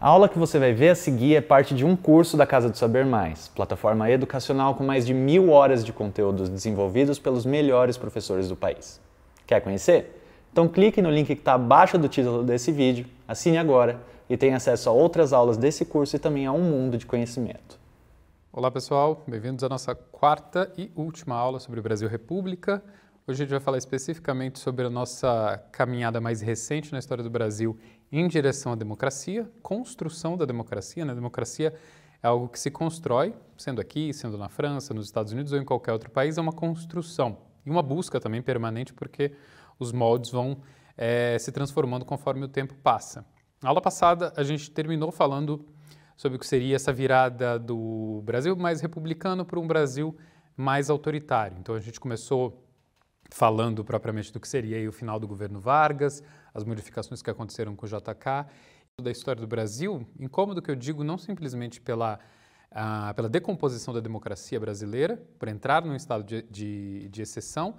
A aula que você vai ver a seguir é parte de um curso da Casa do Saber Mais, plataforma educacional com mais de mil horas de conteúdos desenvolvidos pelos melhores professores do país. Quer conhecer? Então clique no link que está abaixo do título desse vídeo, assine agora e tenha acesso a outras aulas desse curso e também a um mundo de conhecimento. Olá pessoal, bem-vindos à nossa quarta e última aula sobre o Brasil República. Hoje a gente vai falar especificamente sobre a nossa caminhada mais recente na história do Brasil em direção à democracia, construção da democracia. Né? A democracia é algo que se constrói, sendo aqui, sendo na França, nos Estados Unidos ou em qualquer outro país, é uma construção e uma busca também permanente, porque os moldes vão é, se transformando conforme o tempo passa. Na aula passada, a gente terminou falando sobre o que seria essa virada do Brasil mais republicano para um Brasil mais autoritário. Então a gente começou falando propriamente do que seria o final do governo Vargas, as modificações que aconteceram com o JK, da história do Brasil, incômodo que eu digo não simplesmente pela, ah, pela decomposição da democracia brasileira, por entrar num estado de, de, de exceção,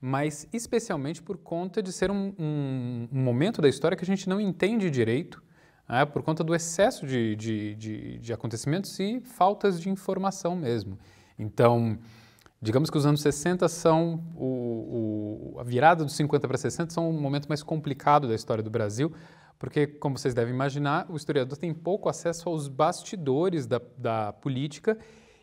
mas especialmente por conta de ser um, um, um, momento da história que a gente não entende direito, né, por conta do excesso de, de, de acontecimentos e faltas de informação mesmo. Então, Digamos que os anos 60 são o, o, a virada dos 50 para 60 são um momento mais complicado da história do Brasil, porque, como vocês devem imaginar, o historiador tem pouco acesso aos bastidores da, da política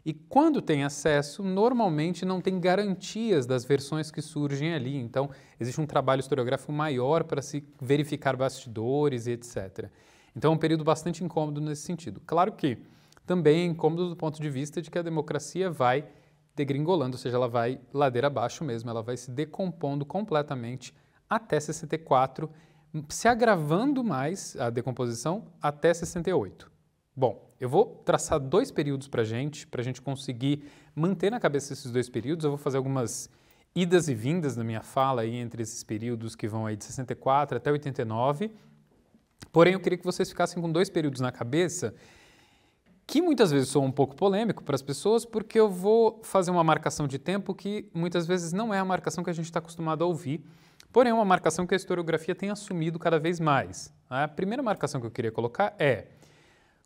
e, quando tem acesso, normalmente não tem garantias das versões que surgem ali. Então, existe um trabalho historiográfico maior para se verificar bastidores e etc. Então, é um período bastante incômodo nesse sentido. Claro que também é incômodo do ponto de vista de que a democracia vai degringolando, ou seja, ela vai ladeira abaixo mesmo, ela vai se decompondo completamente até 64, se agravando mais a decomposição até 68. Bom, eu vou traçar dois períodos para a gente, para a gente conseguir manter na cabeça esses dois períodos. Eu vou fazer algumas idas e vindas na minha fala aí entre esses períodos que vão aí de 64 até 89. Porém, eu queria que vocês ficassem com dois períodos na cabeça que muitas vezes sou um pouco polêmico para as pessoas, porque eu vou fazer uma marcação de tempo que muitas vezes não é a marcação que a gente está acostumado a ouvir, porém é uma marcação que a historiografia tem assumido cada vez mais. Né? A primeira marcação que eu queria colocar é: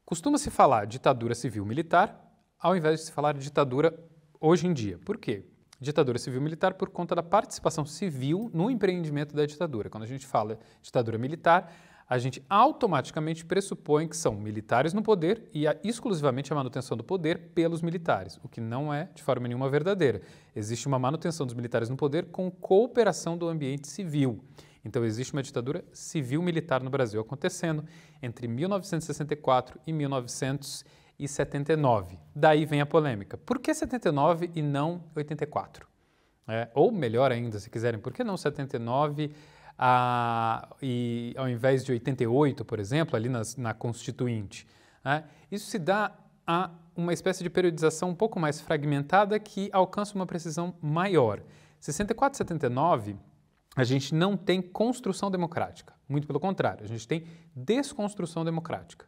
costuma-se falar ditadura civil-militar, ao invés de se falar ditadura hoje em dia. Por quê? Ditadura civil-militar por conta da participação civil no empreendimento da ditadura. Quando a gente fala ditadura militar, a gente automaticamente pressupõe que são militares no poder e exclusivamente a manutenção do poder pelos militares, o que não é de forma nenhuma verdadeira. Existe uma manutenção dos militares no poder com cooperação do ambiente civil. Então existe uma ditadura civil-militar no Brasil acontecendo entre 1964 e 1979. Daí vem a polêmica. Por que 79 e não 84? É, ou melhor ainda, se quiserem, por que não 79 a, e, ao invés de 88, por exemplo, ali nas, na Constituinte. Né? Isso se dá a uma espécie de periodização um pouco mais fragmentada que alcança uma precisão maior. 64 79 a gente não tem construção democrática, muito pelo contrário, a gente tem desconstrução democrática.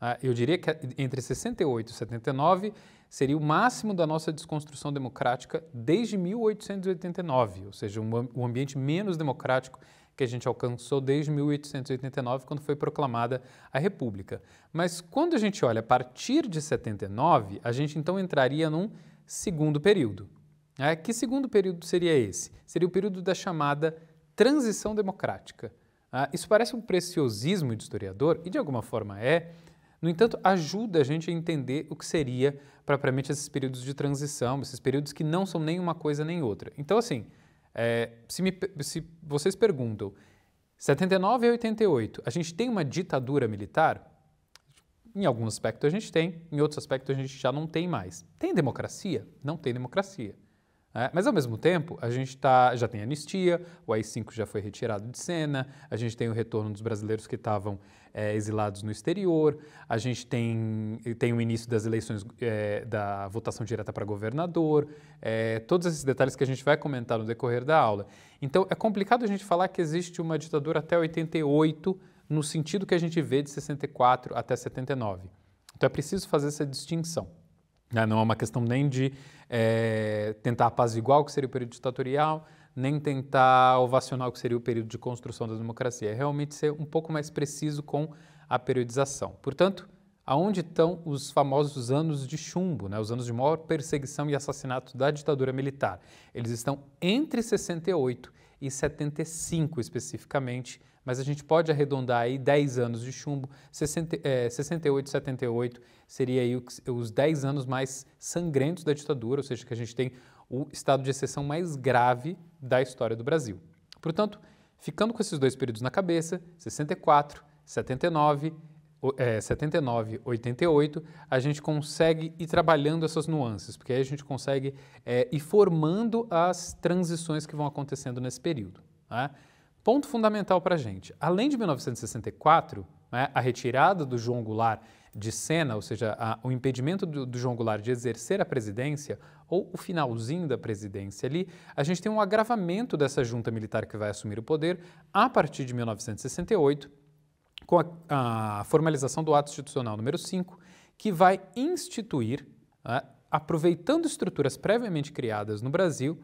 Ah, eu diria que entre 68 e 79 seria o máximo da nossa desconstrução democrática desde 1889, ou seja, um ambiente menos democrático que a gente alcançou desde 1889, quando foi proclamada a República. Mas quando a gente olha a partir de 79, a gente então entraria num segundo período. É, que segundo período seria esse? Seria o período da chamada transição democrática. Ah, isso parece um preciosismo de historiador, e de alguma forma é, no entanto, ajuda a gente a entender o que seria propriamente esses períodos de transição, esses períodos que não são nem uma coisa nem outra. Então, assim, é, se, me, se vocês perguntam, 79 e 88, a gente tem uma ditadura militar? Em algum aspecto a gente tem, em outros aspectos a gente já não tem mais. Tem democracia? Não tem democracia. É, mas ao mesmo tempo, a gente tá, já tem anistia, o AI-5 já foi retirado de cena, a gente tem o retorno dos brasileiros que estavam é, exilados no exterior, a gente tem, tem o início das eleições é, da votação direta para governador, é, todos esses detalhes que a gente vai comentar no decorrer da aula. Então é complicado a gente falar que existe uma ditadura até 88, no sentido que a gente vê de 64 até 79. Então é preciso fazer essa distinção. Né? Não é uma questão nem de é, tentar apaziguar o que seria o período ditatorial, nem tentar ovacionar o que seria o período de construção da democracia. É realmente ser um pouco mais preciso com a periodização. Portanto, aonde estão os famosos anos de chumbo, né? os anos de maior perseguição e assassinato da ditadura militar? Eles estão entre 68 e 75, especificamente, mas a gente pode arredondar aí 10 anos de chumbo, 60, é, 68, 78 seria aí os 10 anos mais sangrentos da ditadura, ou seja, que a gente tem o estado de exceção mais grave da história do Brasil. Portanto, ficando com esses dois períodos na cabeça, 64, 79, é, 79, 88, a gente consegue ir trabalhando essas nuances, porque aí a gente consegue é, ir formando as transições que vão acontecendo nesse período. Né? ponto fundamental para a gente. Além de 1964, né, a retirada do João Goulart de cena, ou seja, a, o impedimento do, do, João Goulart de exercer a presidência, ou o finalzinho da presidência ali, a gente tem um agravamento dessa junta militar que vai assumir o poder a partir de 1968, com a, a formalização do Ato Institucional número 5, que vai instituir, né, aproveitando estruturas previamente criadas no Brasil,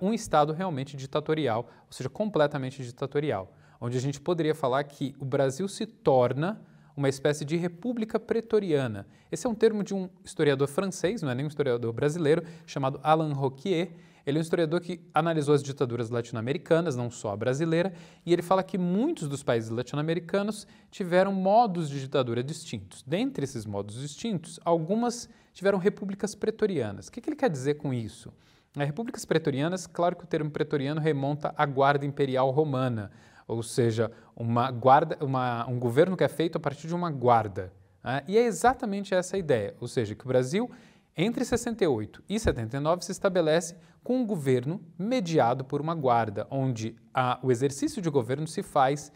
um Estado realmente ditatorial, ou seja, completamente ditatorial, onde a gente poderia falar que o Brasil se torna uma espécie de república pretoriana. Esse é um termo de um historiador francês, não é nem um historiador brasileiro, chamado Alain Roquier. Ele é um historiador que analisou as ditaduras latino-americanas, não só a brasileira, e ele fala que muitos dos países latino-americanos tiveram modos de ditadura distintos. Dentre esses modos distintos, algumas tiveram repúblicas pretorianas. O que, que ele quer dizer com isso? Nas repúblicas pretorianas, claro que o termo pretoriano remonta à guarda imperial romana, ou seja, uma guarda, uma, um governo que é feito a partir de uma guarda. Né? E é exatamente essa a ideia, ou seja, que o Brasil, entre 68 e 79, se estabelece com um governo mediado por uma guarda, onde a, o exercício de governo se faz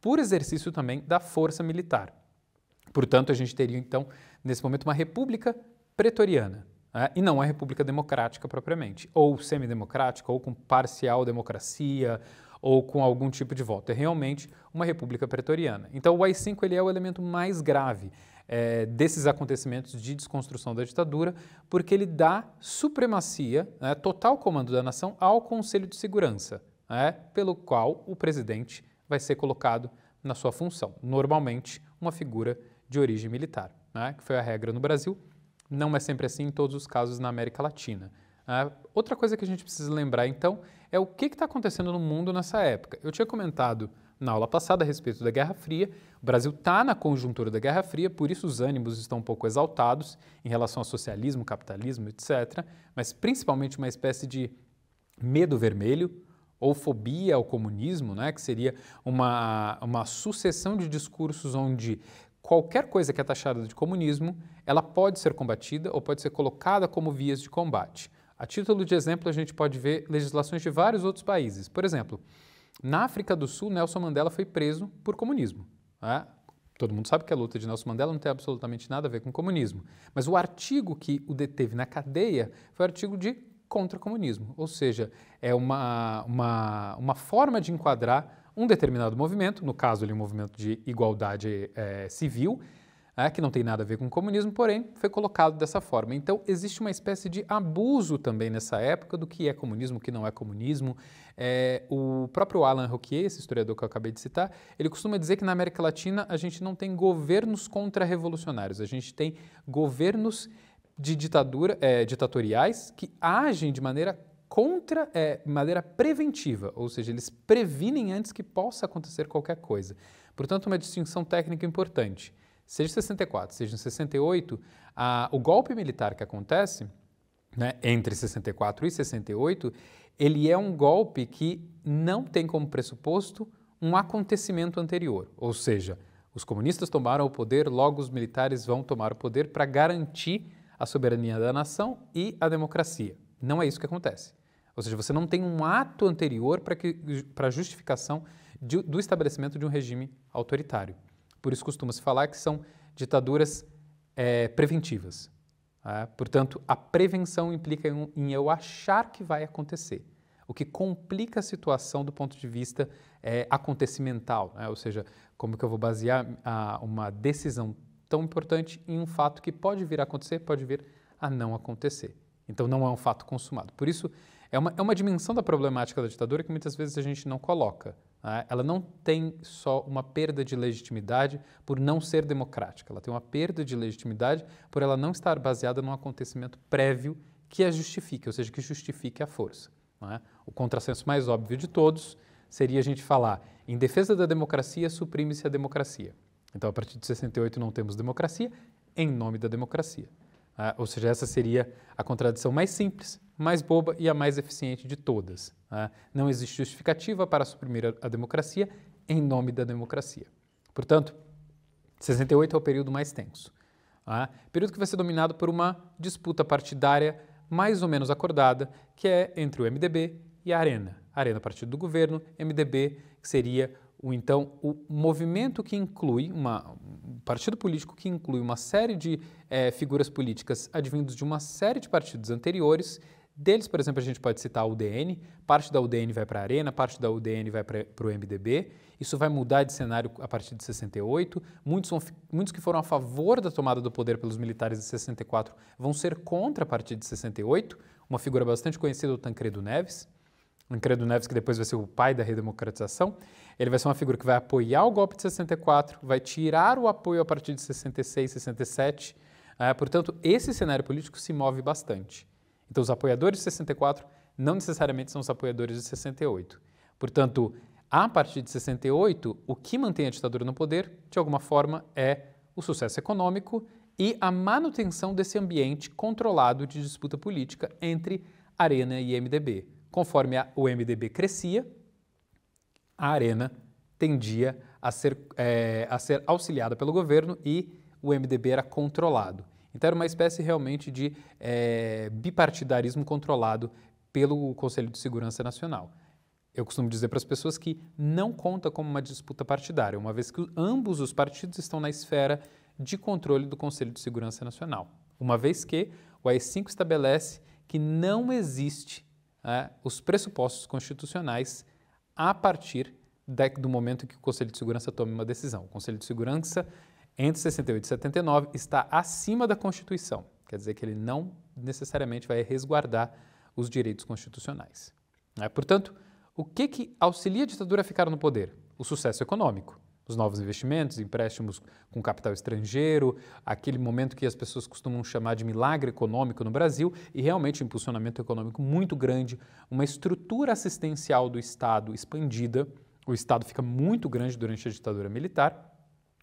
por exercício também da força militar. Portanto, a gente teria então, nesse momento, uma república pretoriana é, e não é república democrática propriamente, ou semidemocrática, ou com parcial democracia, ou com algum tipo de voto. É realmente uma república pretoriana. Então o AI-5 ele é o elemento mais grave é, desses acontecimentos de desconstrução da ditadura, porque ele dá supremacia, né, total comando da nação ao Conselho de Segurança, né, pelo qual o presidente vai ser colocado na sua função, normalmente uma figura de origem militar, né, que foi a regra no Brasil não é sempre assim em todos os casos na América Latina. Uh, outra coisa que a gente precisa lembrar, então, é o que está acontecendo no mundo nessa época. Eu tinha comentado na aula passada a respeito da Guerra Fria. O Brasil está na conjuntura da Guerra Fria, por isso os ânimos estão um pouco exaltados em relação ao socialismo, capitalismo, etc. Mas principalmente uma espécie de medo vermelho ou fobia ao comunismo, né, que seria uma, uma sucessão de discursos onde qualquer coisa que é taxada de comunismo, ela pode ser combatida ou pode ser colocada como vias de combate. A título de exemplo, a gente pode ver legislações de vários outros países. Por exemplo, na África do Sul, Nelson Mandela foi preso por comunismo. Né? Todo mundo sabe que a luta de Nelson Mandela não tem absolutamente nada a ver com comunismo. Mas o artigo que o deteve na cadeia foi o artigo de contra-comunismo. Ou seja, é uma, uma, uma forma de enquadrar um determinado movimento, no caso ali um movimento de igualdade é, civil, é, que não tem nada a ver com o comunismo, porém foi colocado dessa forma. Então existe uma espécie de abuso também nessa época do que é comunismo, o que não é comunismo. É, o próprio Alan Roquier, esse historiador que eu acabei de citar, ele costuma dizer que na América Latina a gente não tem governos contra-revolucionários, a gente tem governos de ditadura, é, ditatoriais que agem de maneira contra é maneira preventiva, ou seja, eles previnem antes que possa acontecer qualquer coisa. Portanto, uma distinção técnica importante. Seja em 64, seja em 68, a, o golpe militar que acontece né, entre 64 e 68, ele é um golpe que não tem como pressuposto um acontecimento anterior, ou seja, os comunistas tomaram o poder, logo os militares vão tomar o poder para garantir a soberania da nação e a democracia. Não é isso que acontece. Ou seja, você não tem um ato anterior para a justificação de, do estabelecimento de um regime autoritário. Por isso costuma-se falar que são ditaduras é, preventivas. Tá? Portanto, a prevenção implica em, em eu achar que vai acontecer o que complica a situação do ponto de vista é, acontecimental, né? ou seja, como que eu vou basear a, uma decisão tão importante em um fato que pode vir a acontecer, pode vir a não acontecer. Então não é um fato consumado. Por isso, é uma, é uma dimensão da problemática da ditadura que muitas vezes a gente não coloca. Né? Ela não tem só uma perda de legitimidade por não ser democrática, ela tem uma perda de legitimidade por ela não estar baseada num acontecimento prévio que a justifique, ou seja, que justifique a força. Né? O contrassenso mais óbvio de todos seria a gente falar em defesa da democracia, suprime-se a democracia. Então, a partir de 68 não temos democracia, em nome da democracia. Ah, ou seja, essa seria a contradição mais simples, mais boba e a mais eficiente de todas. Ah, não existe justificativa para suprimir a democracia em nome da democracia. Portanto, 68 é o período mais tenso. Ah, período que vai ser dominado por uma disputa partidária mais ou menos acordada, que é entre o MDB e a Arena. Arena, partido do governo, MDB, que seria o, então, o movimento que inclui, uma, um partido político que inclui uma série de é, figuras políticas advindos de uma série de partidos anteriores, deles, por exemplo, a gente pode citar a UDN, parte da UDN vai para a Arena, parte da UDN vai para o MDB, isso vai mudar de cenário a partir de 68, muitos, vão, muitos que foram a favor da tomada do poder pelos militares de 64 vão ser contra a partir de 68, uma figura bastante conhecida, o Tancredo Neves, Tancredo Neves que depois vai ser o pai da redemocratização, ele vai ser uma figura que vai apoiar o golpe de 64, vai tirar o apoio a partir de 66, 67. É, portanto, esse cenário político se move bastante. Então, os apoiadores de 64 não necessariamente são os apoiadores de 68. Portanto, a partir de 68, o que mantém a ditadura no poder, de alguma forma, é o sucesso econômico e a manutenção desse ambiente controlado de disputa política entre Arena e MDB. Conforme a, o MDB crescia, a Arena tendia a ser, é, a ser auxiliada pelo governo e o MDB era controlado. Então era uma espécie realmente de é, bipartidarismo controlado pelo Conselho de Segurança Nacional. Eu costumo dizer para as pessoas que não conta como uma disputa partidária, uma vez que ambos os partidos estão na esfera de controle do Conselho de Segurança Nacional. Uma vez que o AI-5 estabelece que não existe né, os pressupostos constitucionais a partir de, do momento que o Conselho de Segurança tome uma decisão. O Conselho de Segurança, entre 68 e 79, está acima da Constituição. Quer dizer que ele não necessariamente vai resguardar os direitos constitucionais. É, portanto, o que, que auxilia a ditadura a ficar no poder? O sucesso econômico os novos investimentos, empréstimos com capital estrangeiro, aquele momento que as pessoas costumam chamar de milagre econômico no Brasil, e realmente um impulsionamento econômico muito grande, uma estrutura assistencial do Estado expandida, o Estado fica muito grande durante a ditadura militar,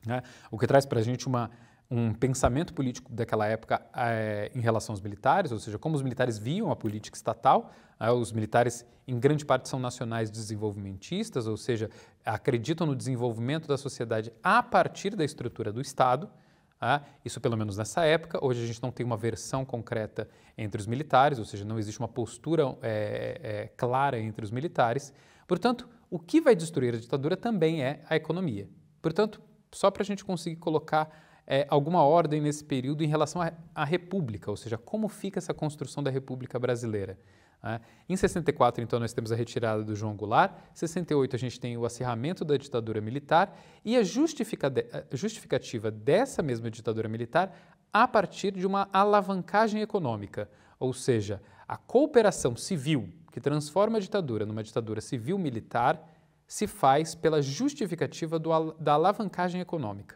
né? o que traz para a gente uma um pensamento político daquela época é, em relação aos militares, ou seja, como os militares viam a política estatal. É, os militares, em grande parte, são nacionais desenvolvimentistas, ou seja, acreditam no desenvolvimento da sociedade a partir da estrutura do Estado. Ah, isso pelo menos nessa época. Hoje a gente não tem uma versão concreta entre os militares, ou seja, não existe uma postura é, é, clara entre os militares. Portanto, o que vai destruir a ditadura também é a economia. Portanto, só para a gente conseguir colocar é, alguma ordem nesse período em relação à República, ou seja, como fica essa construção da República Brasileira. Né? Em 64, então, nós temos a retirada do João Goulart, em 68 a gente tem o acirramento da ditadura militar e a justificativa dessa mesma ditadura militar a partir de uma alavancagem econômica, ou seja, a cooperação civil que transforma a ditadura numa ditadura civil-militar se faz pela justificativa do, da alavancagem econômica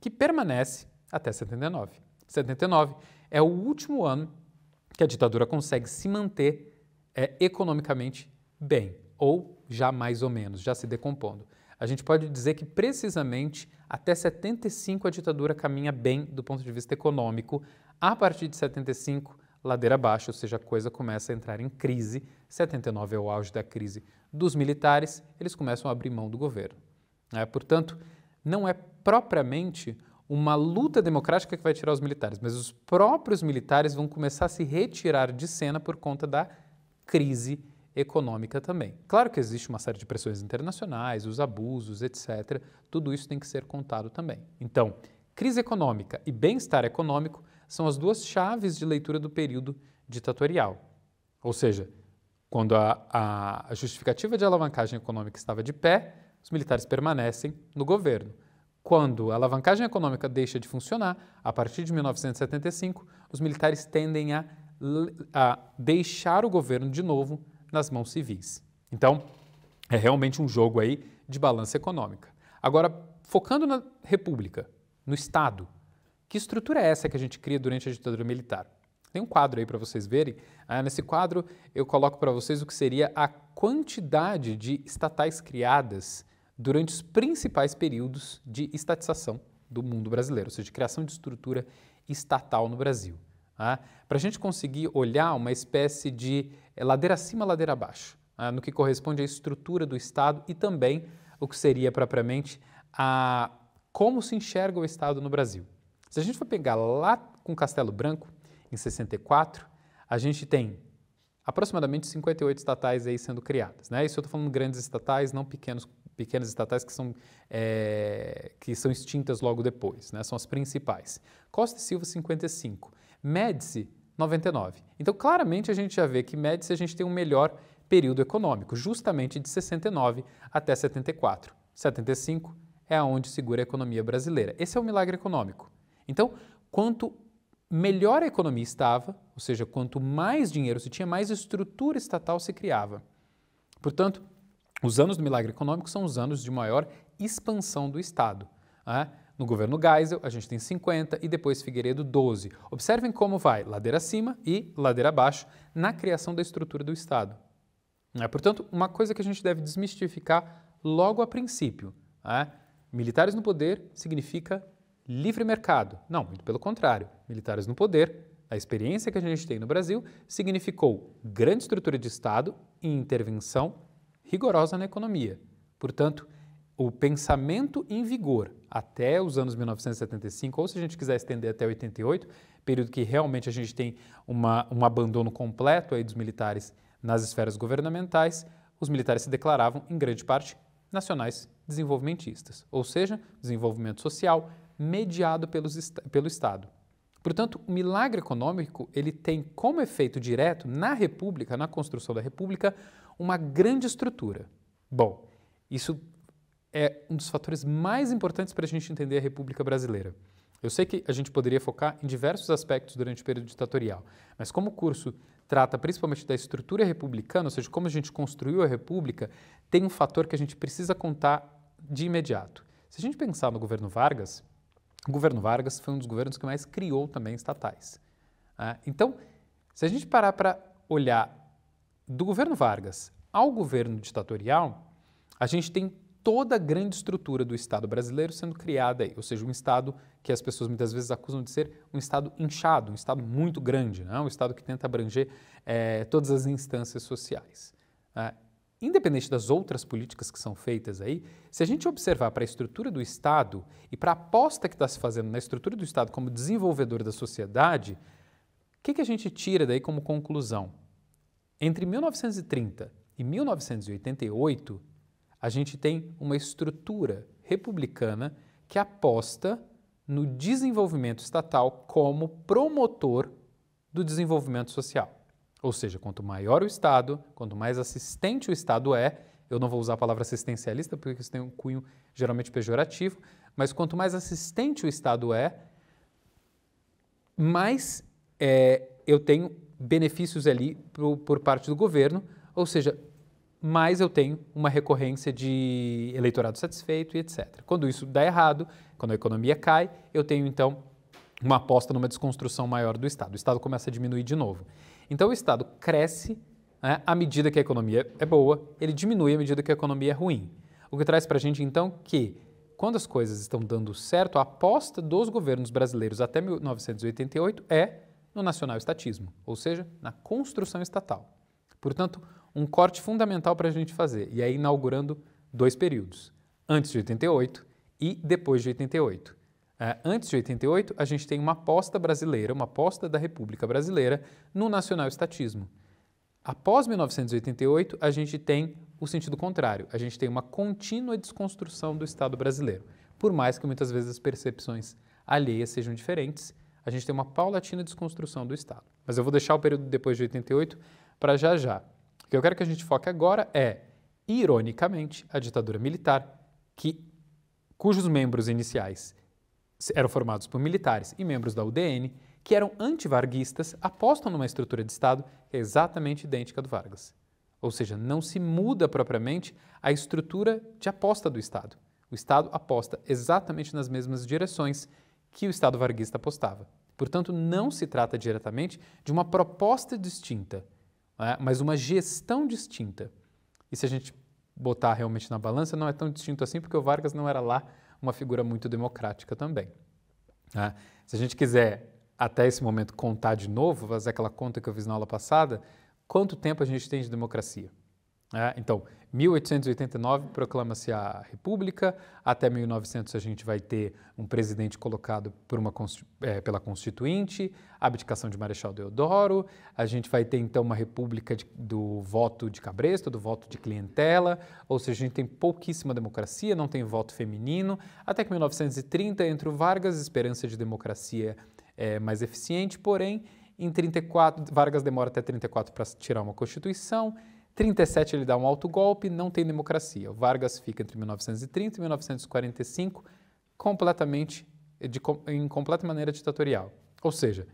que permanece até 79. 79 é o último ano que a ditadura consegue se manter é, economicamente bem, ou já mais ou menos, já se decompondo. A gente pode dizer que precisamente até 75 a ditadura caminha bem do ponto de vista econômico. A partir de 75, ladeira abaixo, ou seja, a coisa começa a entrar em crise. 79 é o auge da crise dos militares, eles começam a abrir mão do governo. É, portanto, não é propriamente uma luta democrática que vai tirar os militares, mas os próprios militares vão começar a se retirar de cena por conta da crise econômica também. Claro que existe uma série de pressões internacionais, os abusos, etc. Tudo isso tem que ser contado também. Então, crise econômica e bem-estar econômico são as duas chaves de leitura do período ditatorial. Ou seja, quando a, a justificativa de alavancagem econômica estava de pé, os militares permanecem no governo. Quando a alavancagem econômica deixa de funcionar, a partir de 1975, os militares tendem a, a deixar o governo de novo nas mãos civis. Então, é realmente um jogo aí de balança econômica. Agora, focando na República, no Estado, que estrutura é essa que a gente cria durante a ditadura militar? Tem um quadro aí para vocês verem. Ah, nesse quadro eu coloco para vocês o que seria a quantidade de estatais criadas durante os principais períodos de estatização do mundo brasileiro, ou seja, de criação de estrutura estatal no Brasil. Tá? Para a gente conseguir olhar uma espécie de eh, ladeira acima, ladeira abaixo, tá? no que corresponde à estrutura do Estado e também o que seria propriamente a como se enxerga o Estado no Brasil. Se a gente for pegar lá com Castelo Branco, em 64, a gente tem aproximadamente 58 estatais aí sendo criadas. Né? Isso eu estou falando grandes estatais, não pequenos pequenas estatais que são, é, que são extintas logo depois, né? são as principais. Costa e Silva, 55. Médici, 99. Então, claramente, a gente já vê que Médici a gente tem um melhor período econômico, justamente de 69 até 74. 75 é onde segura a economia brasileira. Esse é o milagre econômico. Então, quanto melhor a economia estava, ou seja, quanto mais dinheiro se tinha, mais estrutura estatal se criava. Portanto, os anos do milagre econômico são os anos de maior expansão do Estado. Né? No governo Geisel, a gente tem 50 e depois Figueiredo 12. Observem como vai ladeira acima e ladeira abaixo na criação da estrutura do Estado. É, portanto, uma coisa que a gente deve desmistificar logo a princípio: é, militares no poder significa livre mercado. Não, muito pelo contrário. Militares no poder, a experiência que a gente tem no Brasil, significou grande estrutura de Estado e intervenção rigorosa na economia. Portanto, o pensamento em vigor até os anos 1975, ou se a gente quiser estender até 88, período que realmente a gente tem uma, um abandono completo aí dos militares nas esferas governamentais, os militares se declaravam, em grande parte, nacionais desenvolvimentistas, ou seja, desenvolvimento social mediado pelos, pelo Estado. Portanto, o milagre econômico ele tem como efeito direto na República, na construção da República, uma grande estrutura. Bom, isso é um dos fatores mais importantes para a gente entender a República Brasileira. Eu sei que a gente poderia focar em diversos aspectos durante o período ditatorial, mas como o curso trata principalmente da estrutura republicana, ou seja, como a gente construiu a República, tem um fator que a gente precisa contar de imediato. Se a gente pensar no governo Vargas, o governo Vargas foi um dos governos que mais criou também estatais. Né? Então, se a gente parar para olhar do governo Vargas ao governo ditatorial, a gente tem toda a grande estrutura do Estado brasileiro sendo criada aí, ou seja, um Estado que as pessoas muitas vezes acusam de ser um Estado inchado, um Estado muito grande, né? um Estado que tenta abranger é, todas as instâncias sociais. Ah, independente das outras políticas que são feitas aí, se a gente observar para a estrutura do Estado e para a aposta que está se fazendo na estrutura do Estado como desenvolvedor da sociedade, o que, que a gente tira daí como conclusão? Entre 1930 e 1988, a gente tem uma estrutura republicana que aposta no desenvolvimento estatal como promotor do desenvolvimento social. Ou seja, quanto maior o Estado, quanto mais assistente o Estado é, eu não vou usar a palavra assistencialista porque isso tem um cunho geralmente pejorativo, mas quanto mais assistente o Estado é, mais é, eu tenho benefícios ali por, por parte do governo, ou seja, mais eu tenho uma recorrência de eleitorado satisfeito e etc. Quando isso dá errado, quando a economia cai, eu tenho então uma aposta numa desconstrução maior do Estado. O Estado começa a diminuir de novo. Então o Estado cresce né, à medida que a economia é boa, ele diminui à medida que a economia é ruim. O que traz para a gente então que quando as coisas estão dando certo, a aposta dos governos brasileiros até 1988 é no nacional estatismo, ou seja, na construção estatal. Portanto, um corte fundamental para a gente fazer, e aí inaugurando dois períodos, antes de 88 e depois de 88. É, antes de 88, a gente tem uma aposta brasileira, uma aposta da República Brasileira no nacional estatismo. Após 1988, a gente tem o sentido contrário, a gente tem uma contínua desconstrução do Estado brasileiro, por mais que muitas vezes as percepções alheias sejam diferentes, a gente tem uma paulatina desconstrução do Estado. Mas eu vou deixar o período depois de 88 para já já. O que eu quero que a gente foque agora é, ironicamente, a ditadura militar, que, cujos membros iniciais eram formados por militares e membros da UDN, que eram antivarguistas, apostam numa estrutura de Estado é exatamente idêntica à do Vargas. Ou seja, não se muda propriamente a estrutura de aposta do Estado. O Estado aposta exatamente nas mesmas direções que o Estado varguista apostava. Portanto, não se trata diretamente de uma proposta distinta, né, mas uma gestão distinta. E se a gente botar realmente na balança, não é tão distinto assim, porque o Vargas não era lá uma figura muito democrática também. Né? Se a gente quiser, até esse momento, contar de novo, fazer aquela conta que eu fiz na aula passada, quanto tempo a gente tem de democracia? É, então, 1889 proclama-se a República, até 1900 a gente vai ter um presidente colocado uma, é, pela Constituinte, abdicação de Marechal Deodoro, a gente vai ter então uma República de, do voto de cabresto, do voto de clientela, ou seja, a gente tem pouquíssima democracia, não tem voto feminino, até que 1930 entra o Vargas, esperança de democracia é, mais eficiente, porém, em 34, Vargas demora até 34 para tirar uma Constituição, 37 ele dá um alto golpe não tem democracia. O Vargas fica entre 1930 e 1945 completamente, de, em completa maneira ditatorial. Ou seja,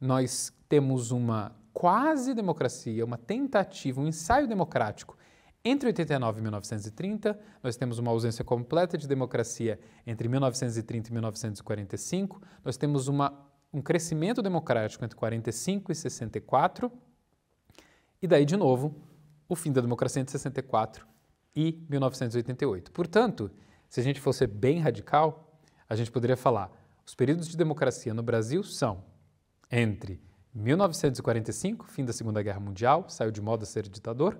nós temos uma quase democracia, uma tentativa, um ensaio democrático entre 89 e 1930, nós temos uma ausência completa de democracia entre 1930 e 1945, nós temos uma, um crescimento democrático entre 45 e 64, e daí, de novo, o fim da democracia entre 64 e 1988. Portanto, se a gente fosse bem radical, a gente poderia falar: os períodos de democracia no Brasil são entre 1945, fim da Segunda Guerra Mundial, saiu de moda ser ditador,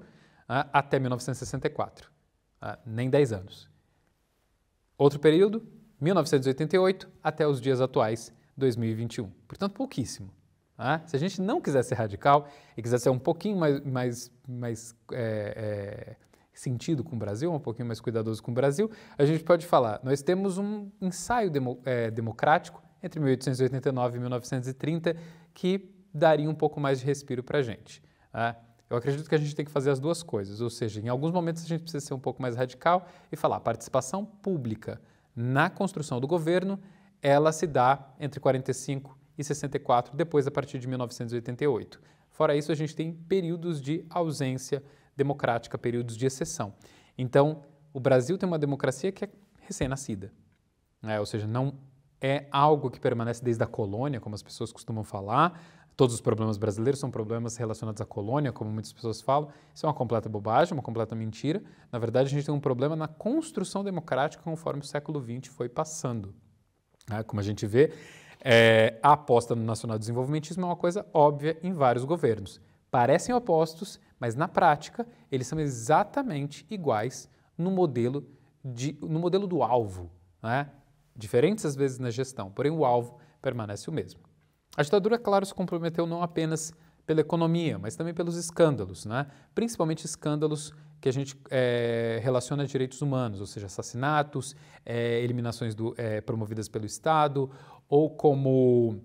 ah, até 1964. Ah, nem 10 anos. Outro período, 1988 até os dias atuais, 2021. Portanto, pouquíssimo. Né? Se a gente não quiser ser radical e quiser ser um pouquinho mais, mais, mais é, é, sentido com o Brasil, um pouquinho mais cuidadoso com o Brasil, a gente pode falar: nós temos um ensaio demo, é, democrático entre 1889 e 1930 que daria um pouco mais de respiro para a gente. Né? Eu acredito que a gente tem que fazer as duas coisas, ou seja, em alguns momentos a gente precisa ser um pouco mais radical e falar: participação pública na construção do governo ela se dá entre 45 e 64, depois a partir de 1988. Fora isso, a gente tem períodos de ausência democrática, períodos de exceção. Então, o Brasil tem uma democracia que é recém-nascida, né? ou seja, não é algo que permanece desde a colônia, como as pessoas costumam falar. Todos os problemas brasileiros são problemas relacionados à colônia, como muitas pessoas falam. Isso é uma completa bobagem, uma completa mentira. Na verdade, a gente tem um problema na construção democrática conforme o século XX foi passando. Né? Como a gente vê, é, a aposta no nacional desenvolvimentismo é uma coisa óbvia em vários governos. Parecem opostos, mas na prática eles são exatamente iguais no modelo, de, no modelo do alvo. Né? Diferentes às vezes na gestão, porém o alvo permanece o mesmo. A ditadura, claro, se comprometeu não apenas pela economia, mas também pelos escândalos, né? principalmente escândalos que a gente é, relaciona direitos humanos, ou seja, assassinatos, é, eliminações do, é, promovidas pelo Estado, ou como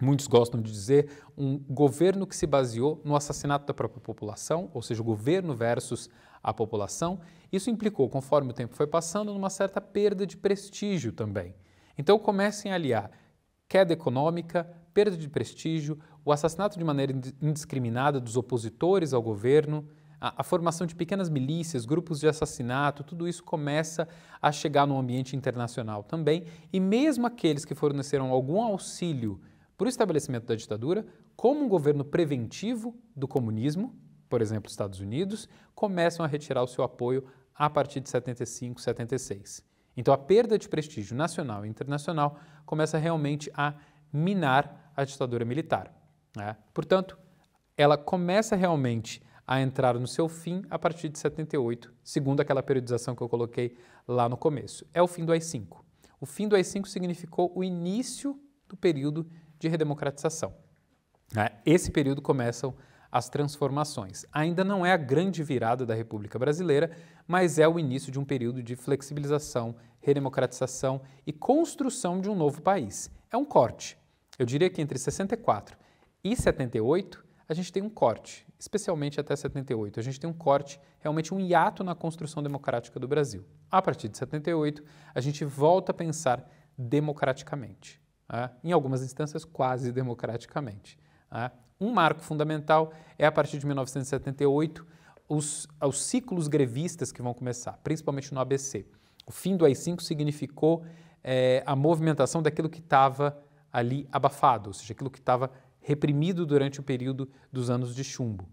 muitos gostam de dizer, um governo que se baseou no assassinato da própria população, ou seja, o governo versus a população. Isso implicou, conforme o tempo foi passando, numa certa perda de prestígio também. Então comecem a aliar queda econômica, perda de prestígio, o assassinato de maneira indiscriminada dos opositores ao governo a, a formação de pequenas milícias, grupos de assassinato, tudo isso começa a chegar no ambiente internacional também. E mesmo aqueles que forneceram algum auxílio para o estabelecimento da ditadura, como um governo preventivo do comunismo, por exemplo, Estados Unidos, começam a retirar o seu apoio a partir de 75, 76. Então a perda de prestígio nacional e internacional começa realmente a minar a ditadura militar. Né? Portanto, ela começa realmente a entrar no seu fim a partir de 78, segundo aquela periodização que eu coloquei lá no começo. É o fim do AI-5. O fim do AI-5 significou o início do período de redemocratização. Né? Esse período começam as transformações. Ainda não é a grande virada da República Brasileira, mas é o início de um período de flexibilização, redemocratização e construção de um novo país. É um corte. Eu diria que entre 64 e 78 a gente tem um corte, especialmente até 78. A gente tem um corte, realmente um hiato na construção democrática do Brasil. A partir de 78, a gente volta a pensar democraticamente, né? em algumas instâncias quase democraticamente. Né? Um marco fundamental é a partir de 1978 os, os ciclos grevistas que vão começar, principalmente no ABC. O fim do AI-5 significou é, a movimentação daquilo que estava ali abafado, ou seja, aquilo que estava reprimido durante o período dos anos de chumbo.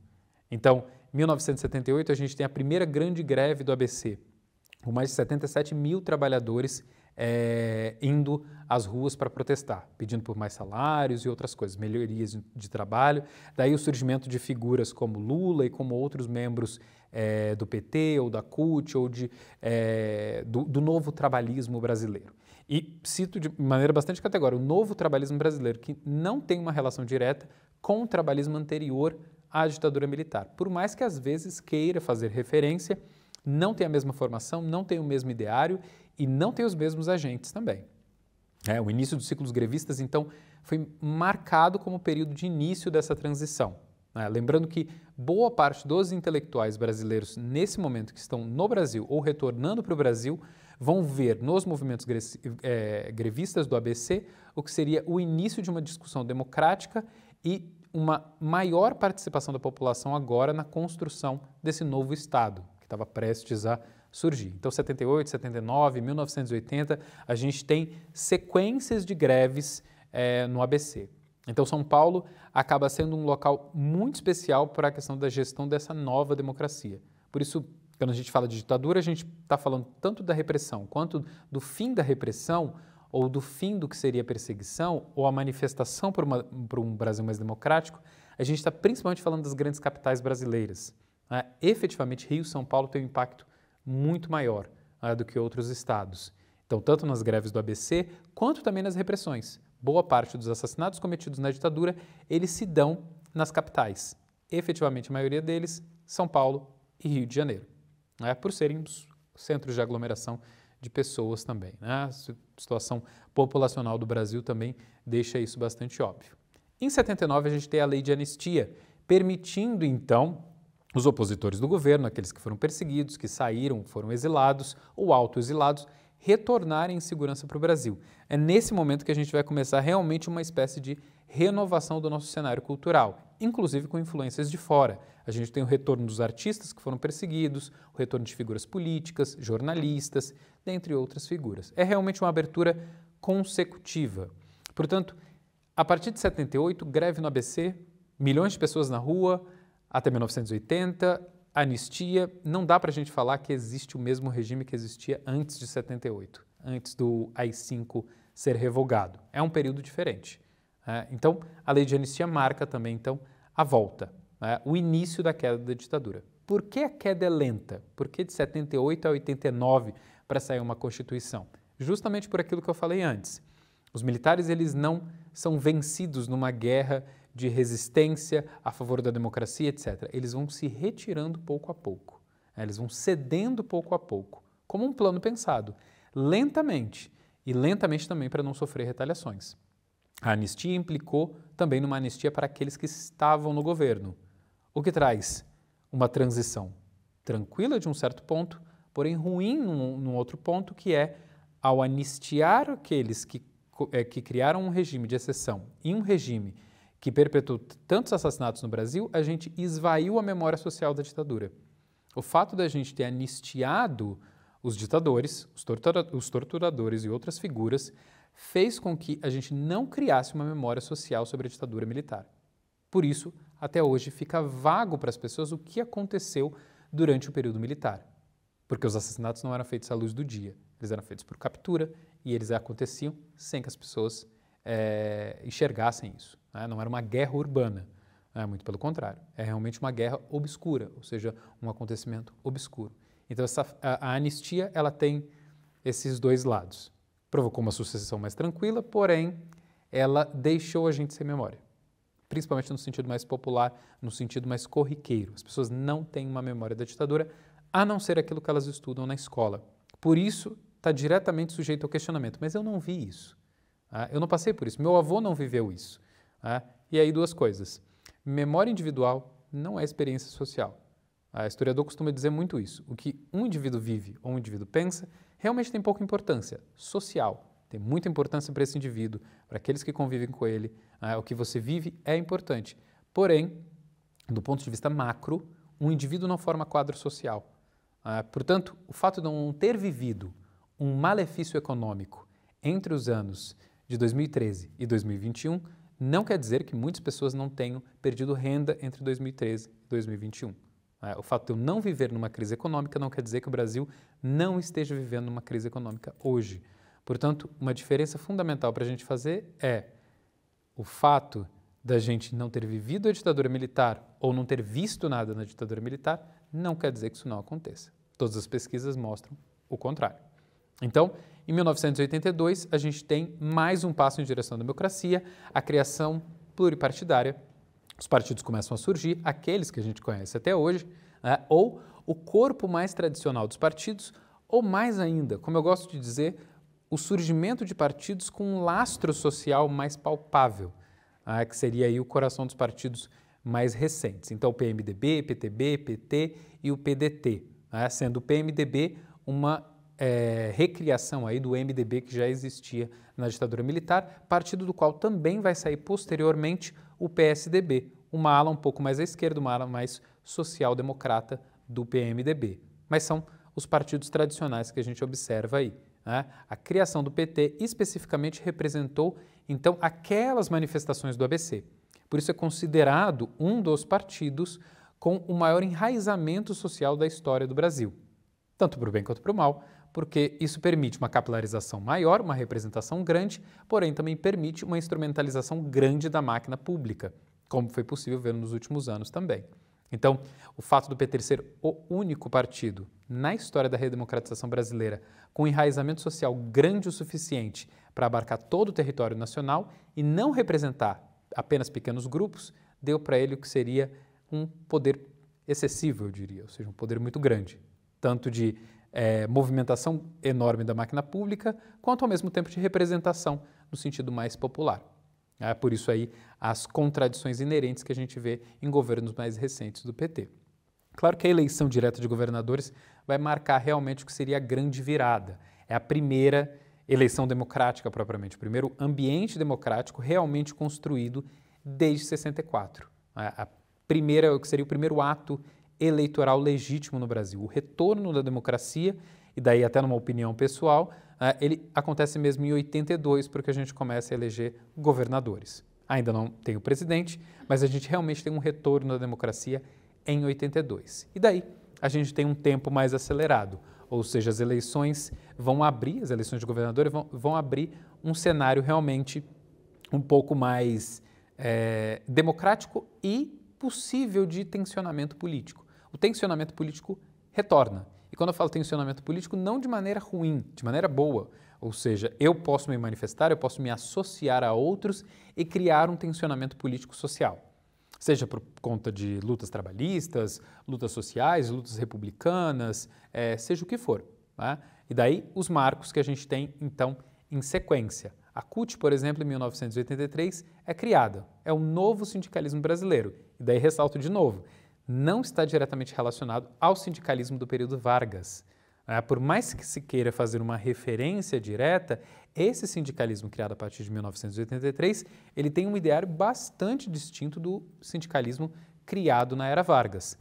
Então, 1978 a gente tem a primeira grande greve do ABC, com mais de 77 mil trabalhadores é, indo às ruas para protestar, pedindo por mais salários e outras coisas, melhorias de trabalho. Daí o surgimento de figuras como Lula e como outros membros é, do PT ou da CUT ou de, é, do, do novo trabalhismo brasileiro. E cito de maneira bastante categórica o novo trabalhismo brasileiro, que não tem uma relação direta com o trabalhismo anterior à ditadura militar. Por mais que às vezes queira fazer referência, não tem a mesma formação, não tem o mesmo ideário e não tem os mesmos agentes também. É, o início dos ciclos grevistas, então, foi marcado como o período de início dessa transição. É, lembrando que boa parte dos intelectuais brasileiros, nesse momento que estão no Brasil ou retornando para o Brasil, vão ver nos movimentos gre é, grevistas do ABC o que seria o início de uma discussão democrática e uma maior participação da população agora na construção desse novo Estado, que estava prestes a surgir. Então, 78, 79, 1980, a gente tem sequências de greves é, no ABC. Então, São Paulo acaba sendo um local muito especial para a questão da gestão dessa nova democracia. Por isso, quando a gente fala de ditadura, a gente está falando tanto da repressão quanto do fim da repressão ou do fim do que seria perseguição ou a manifestação por, um Brasil mais democrático, a gente está principalmente falando das grandes capitais brasileiras. Né? Efetivamente, Rio e São Paulo têm um impacto muito maior né, do que outros estados. Então, tanto nas greves do ABC, quanto também nas repressões. Boa parte dos assassinatos cometidos na ditadura, eles se dão nas capitais. Efetivamente, a maioria deles, São Paulo e Rio de Janeiro né, por serem centros de aglomeração de pessoas também. Né? A situação populacional do Brasil também deixa isso bastante óbvio. Em 79, a gente tem a lei de anistia, permitindo então os opositores do governo, aqueles que foram perseguidos, que saíram, foram exilados ou autoexilados, retornarem em segurança para o Brasil. É nesse momento que a gente vai começar realmente uma espécie de renovação do nosso cenário cultural, inclusive com influências de fora. A gente tem o retorno dos artistas que foram perseguidos, o retorno de figuras políticas, jornalistas, dentre outras figuras. É realmente uma abertura consecutiva. Portanto, a partir de 78, greve no ABC, milhões de pessoas na rua, até 1980, anistia. Não dá para a gente falar que existe o mesmo regime que existia antes de 78, antes do AI-5 ser revogado. É um período diferente. Né? Então, a lei de anistia marca também então a volta né, o início da queda da ditadura. Por que a queda é lenta? Por que de 78 a 89 para sair uma Constituição? Justamente por aquilo que eu falei antes. Os militares eles não são vencidos numa guerra de resistência a favor da democracia, etc. Eles vão se retirando pouco a pouco. Né? Eles vão cedendo pouco a pouco, como um plano pensado, lentamente e lentamente também para não sofrer retaliações. A anistia implicou também numa anistia para aqueles que estavam no governo o que traz uma transição tranquila de um certo ponto, porém ruim num, num outro ponto, que é ao anistiar aqueles que, é, que criaram um regime de exceção e um regime que perpetuou tantos assassinatos no Brasil, a gente esvaiu a memória social da ditadura. O fato da gente ter anistiado os ditadores, os, tortura os torturadores e outras figuras fez com que a gente não criasse uma memória social sobre a ditadura militar. Por isso, até hoje fica vago para as pessoas o que aconteceu durante o período militar. Porque os assassinatos não eram feitos à luz do dia, eles eram feitos por captura e eles aconteciam sem que as pessoas é, enxergassem isso. Né? Não era uma guerra urbana, né? muito pelo contrário, é realmente uma guerra obscura, ou seja, um acontecimento obscuro. Então essa, a, a anistia ela tem esses dois lados. Provocou uma sucessão mais tranquila, porém ela deixou a gente sem memória principalmente no sentido mais popular, no sentido mais corriqueiro. As pessoas não têm uma memória da ditadura, a não ser aquilo que elas estudam na escola. Por isso, está diretamente sujeito ao questionamento. Mas eu não vi isso. Ah, eu não passei por isso. Meu avô não viveu isso. Ah, e aí, duas coisas. Memória individual não é experiência social. A historiador costuma dizer muito isso. O que um indivíduo vive ou um indivíduo pensa realmente tem pouca importância. Social tem muita importância para esse indivíduo, para aqueles que convivem com ele. Né? o que você vive é importante. Porém, do ponto de vista macro, um indivíduo não forma quadro social. Né? portanto, o fato de não ter vivido um malefício econômico entre os anos de 2013 e 2021 não quer dizer que muitas pessoas não tenham perdido renda entre 2013 e 2021. Né? O fato de eu não viver numa crise econômica não quer dizer que o Brasil não esteja vivendo uma crise econômica hoje. Portanto, uma diferença fundamental para a gente fazer é o fato da gente não ter vivido a ditadura militar ou não ter visto nada na ditadura militar, não quer dizer que isso não aconteça. Todas as pesquisas mostram o contrário. Então, em 1982, a gente tem mais um passo em direção à democracia, a criação pluripartidária. Os partidos começam a surgir, aqueles que a gente conhece até hoje, né? ou o corpo mais tradicional dos partidos, ou mais ainda, como eu gosto de dizer, o surgimento de partidos com um lastro social mais palpável, ah, que seria aí o coração dos partidos mais recentes. Então, o PMDB, PTB, PT e o PDT, ah, né, sendo o PMDB uma é, recriação aí do MDB que já existia na ditadura militar, partido do qual também vai sair posteriormente o PSDB, uma ala um pouco mais à esquerda, uma ala mais social-democrata do PMDB. Mas são os partidos tradicionais que a gente observa aí. Né? A criação do PT especificamente representou, então, aquelas manifestações do ABC. Por isso é considerado um dos partidos com o maior enraizamento social da história do Brasil, tanto para o bem quanto para o mal, porque isso permite uma capilarização maior, uma representação grande, porém também permite uma instrumentalização grande da máquina pública, como foi possível ver nos últimos anos também. Então, o fato do PT ser o único partido na história da redemocratização brasileira, com enraizamento social grande o suficiente para abarcar todo o território nacional e não representar apenas pequenos grupos, deu para ele o que seria um poder excessivo, eu diria, ou seja, um poder muito grande, tanto de é, movimentação enorme da máquina pública, quanto ao mesmo tempo de representação no sentido mais popular. É por isso aí as contradições inerentes que a gente vê em governos mais recentes do PT. Claro que a eleição direta de governadores vai marcar realmente o que seria a grande virada. É a primeira eleição democrática propriamente, o primeiro ambiente democrático realmente construído desde 64. A primeira, o que seria o primeiro ato eleitoral legítimo no Brasil, o retorno da democracia e daí até numa opinião pessoal, é, ele acontece mesmo em 82, porque a gente começa a eleger governadores. Ainda não tem o presidente, mas a gente realmente tem um retorno da democracia em 82. E daí a gente tem um tempo mais acelerado. Ou seja, as eleições vão abrir, as eleições de governadores vão, vão abrir um cenário realmente um pouco mais é, democrático e possível de tensionamento político. O tensionamento político retorna. E quando eu falo tensionamento político, não de maneira ruim, de maneira boa. Ou seja, eu posso me manifestar, eu posso me associar a outros e criar um tensionamento político social seja por conta de lutas trabalhistas, lutas sociais, lutas republicanas, é, seja o que for. Né? E daí os marcos que a gente tem, então, em sequência. A CUT, por exemplo, em 1983, é criada, é o novo sindicalismo brasileiro. E daí ressalto de novo, não está diretamente relacionado ao sindicalismo do período Vargas. Né? Por mais que se queira fazer uma referência direta, esse sindicalismo criado a partir de 1983, ele tem um ideário bastante distinto do sindicalismo criado na era Vargas.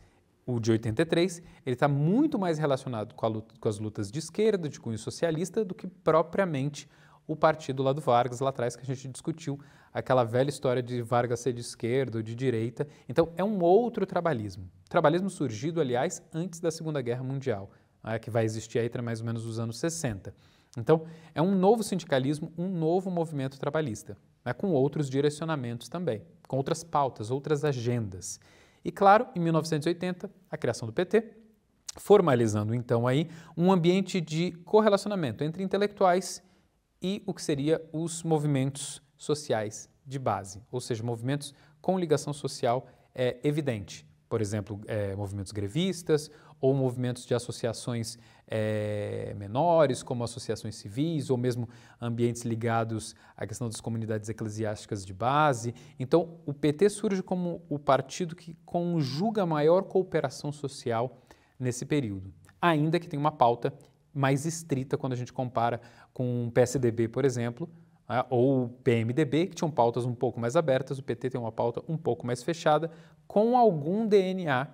O de 83, ele está muito mais relacionado com, luta, com, as lutas de esquerda, de cunho socialista, do que propriamente o partido lá do Vargas, lá atrás, que a gente discutiu, aquela velha história de Vargas ser de esquerda ou de direita. Então, é um outro trabalhismo. Trabalhismo surgido, aliás, antes da Segunda Guerra Mundial, né, que vai existir aí entre mais ou menos os anos 60. Então, é um novo sindicalismo, um novo movimento trabalhista, né, com outros direcionamentos também, com outras pautas, outras agendas. E claro, em 1980, a criação do PT, formalizando então aí um ambiente de correlacionamento entre intelectuais e o que seria os movimentos sociais de base, ou seja, movimentos com ligação social é, evidente, por exemplo, é, movimentos grevistas ou movimentos de associações é, menores, como associações civis, ou mesmo ambientes ligados à questão das comunidades eclesiásticas de base. Então, o PT surge como o partido que conjuga maior cooperação social nesse período, ainda que tenha uma pauta mais estrita quando a gente compara com o PSDB, por exemplo, né, ou o PMDB, que tinham pautas um pouco mais abertas, o PT tem uma pauta um pouco mais fechada, com algum DNA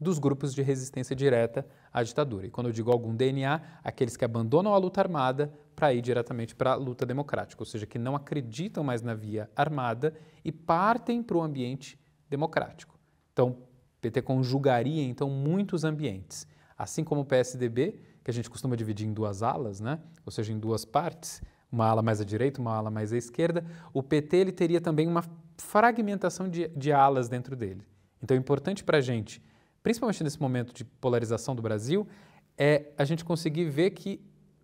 dos grupos de resistência direta a ditadura. E quando eu digo algum DNA, aqueles que abandonam a luta armada para ir diretamente para a luta democrática, ou seja, que não acreditam mais na via armada e partem para o ambiente democrático. Então, PT conjugaria então muitos ambientes, assim como o PSDB, que a gente costuma dividir em duas alas, né? Ou seja, em duas partes, uma ala mais à direita, uma ala mais à esquerda. O PT ele teria também uma fragmentação de, de alas dentro dele. Então, é importante para a gente principalmente nesse momento de polarização do Brasil, é a gente conseguir ver que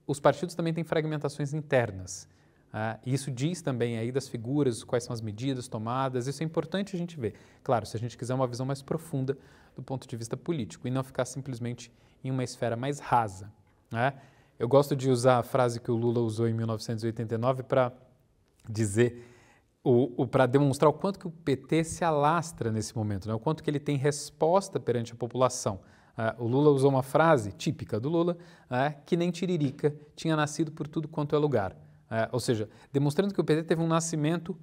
os partidos também têm fragmentações internas. Ah, isso diz também aí das figuras, quais são as medidas tomadas, isso é importante a gente ver. Claro, se a gente quiser uma visão mais profunda do ponto de vista político e não ficar simplesmente em uma esfera mais rasa. Né? Eu gosto de usar a frase que o Lula usou em 1989 para dizer o, o para demonstrar o quanto que o PT se alastra nesse momento, né? o quanto que ele tem resposta perante a população. Uh, o Lula usou uma frase típica do Lula, uh, que nem Tiririca tinha nascido por tudo quanto é lugar. Uh, ou seja, demonstrando que o PT teve um nascimento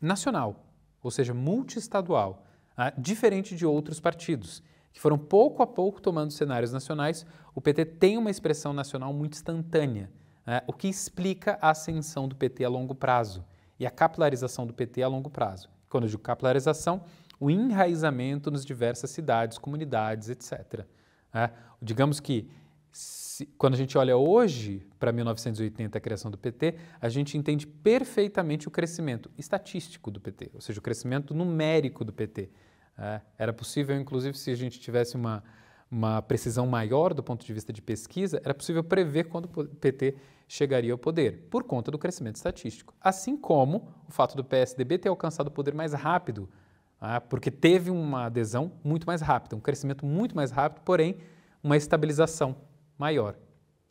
nacional, ou seja, multiestadual, né? diferente de outros partidos, que foram pouco a pouco tomando cenários nacionais. O PT tem uma expressão nacional muito instantânea, né? o que explica a ascensão do PT a longo prazo e a capilarização do PT a longo prazo. Quando eu digo capilarização, o enraizamento nas diversas cidades, comunidades, etc. É, né? digamos que se, quando a gente olha hoje para 1980, a criação do PT, a gente entende perfeitamente o crescimento estatístico do PT, ou seja, o crescimento numérico do PT. É, né? era possível, inclusive, se a gente tivesse uma, uma precisão maior do ponto de vista de pesquisa, era possível prever quando o PT chegaria ao poder, por conta do crescimento estatístico. Assim como o fato do PSDB ter alcançado o poder mais rápido, né, porque teve uma adesão muito mais rápida, um crescimento muito mais rápido, porém uma estabilização maior.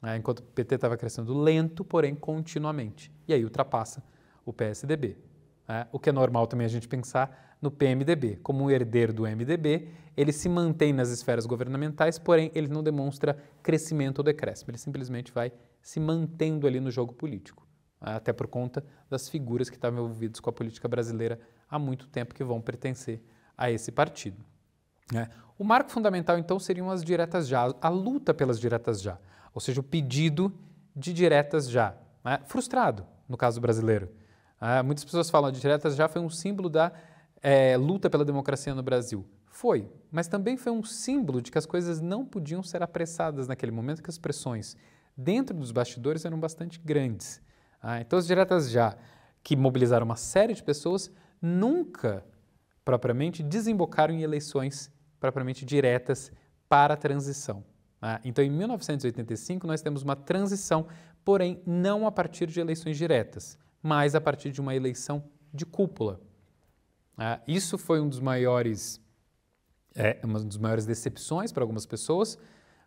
Né, enquanto o PT estava crescendo lento, porém continuamente. E aí ultrapassa o PSDB. Né, o que é normal também a gente pensar no PMDB. Como um herdeiro do MDB, ele se mantém nas esferas governamentais, porém ele não demonstra crescimento ou decréscimo, ele simplesmente vai se mantendo ali no jogo político, né? até por conta das figuras que estavam envolvidas com a política brasileira há muito tempo que vão pertencer a esse partido. É. O marco fundamental, então, seriam as diretas já, a luta pelas diretas já, ou seja, o pedido de diretas já, né? frustrado no caso brasileiro. É, muitas pessoas falam que diretas já foi um símbolo da é, luta pela democracia no Brasil? Foi, mas também foi um símbolo de que as coisas não podiam ser apressadas naquele momento, que as pressões dentro dos bastidores eram bastante grandes. Ah, então, as diretas já, que mobilizaram uma série de pessoas, nunca propriamente desembocaram em eleições propriamente diretas para a transição. Ah, então, em 1985, nós temos uma transição, porém não a partir de eleições diretas, mas a partir de uma eleição de cúpula. Ah, isso foi um dos maiores, é, uma das maiores decepções para algumas pessoas,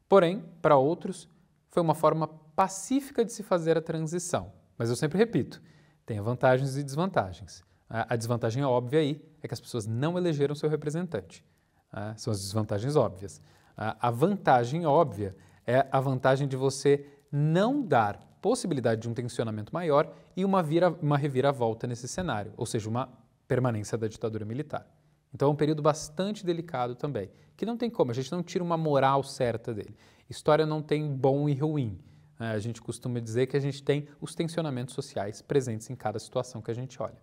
porém, para outros, foi uma forma pacífica de se fazer a transição. Mas eu sempre repito, tem vantagens e desvantagens. A desvantagem óbvia aí é que as pessoas não elegeram seu representante. Ah, são as desvantagens óbvias. Ah, a vantagem óbvia é a vantagem de você não dar possibilidade de um tensionamento maior e uma, vira, uma reviravolta nesse cenário, ou seja, uma permanência da ditadura militar. Então é um período bastante delicado também, que não tem como, a gente não tira uma moral certa dele. História não tem bom e ruim. Né? A gente costuma dizer que a gente tem os tensionamentos sociais presentes em cada situação que a gente olha.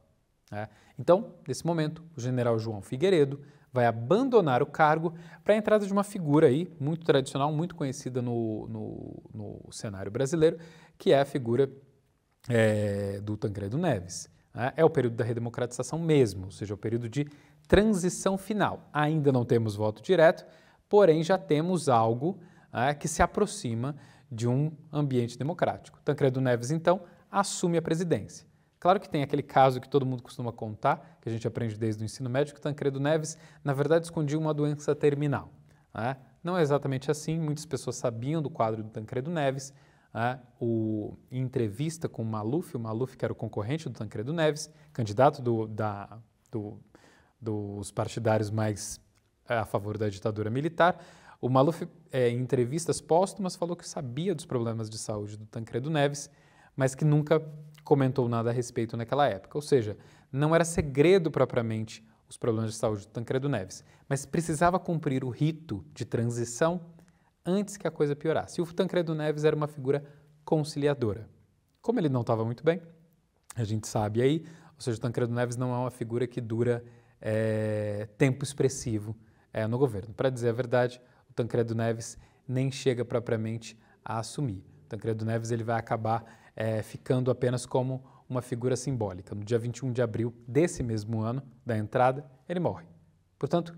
Né? Então, nesse momento, o general João Figueiredo vai abandonar o cargo para a entrada de uma figura aí muito tradicional, muito conhecida no, no, no cenário brasileiro, que é a figura é, do Tancredo Neves. Né? é o período da redemocratização mesmo, ou seja, é o período de transição final. Ainda não temos voto direto, porém já temos algo né, que se aproxima de um ambiente democrático. Tancredo Neves, então, assume a presidência. Claro que tem aquele caso que todo mundo costuma contar, que a gente aprende desde o ensino médio, que Tancredo Neves, na verdade, escondia uma doença terminal. Né? Não é exatamente assim, muitas pessoas sabiam do quadro do Tancredo Neves, o, em entrevista com o Maluf, o Maluf que era o concorrente do Tancredo Neves, candidato do, da, do, dos partidários mais é, a favor da ditadura militar, o Maluf, é, em entrevistas póstumas, falou que sabia dos problemas de saúde do Tancredo Neves, mas que nunca comentou nada a respeito naquela época. Ou seja, não era segredo propriamente os problemas de saúde do Tancredo Neves, mas precisava cumprir o rito de transição antes que a coisa piorasse. E o Tancredo Neves era uma figura conciliadora. Como ele não estava muito bem, a gente sabe aí, ou seja, o Tancredo Neves não é uma figura que dura é, tempo expressivo é, no governo. Para dizer a verdade, o Tancredo Neves nem chega propriamente a assumir. O Tancredo Neves ele vai acabar é, ficando apenas como uma figura simbólica. No dia 21 de abril desse mesmo ano, da entrada, ele morre. Portanto,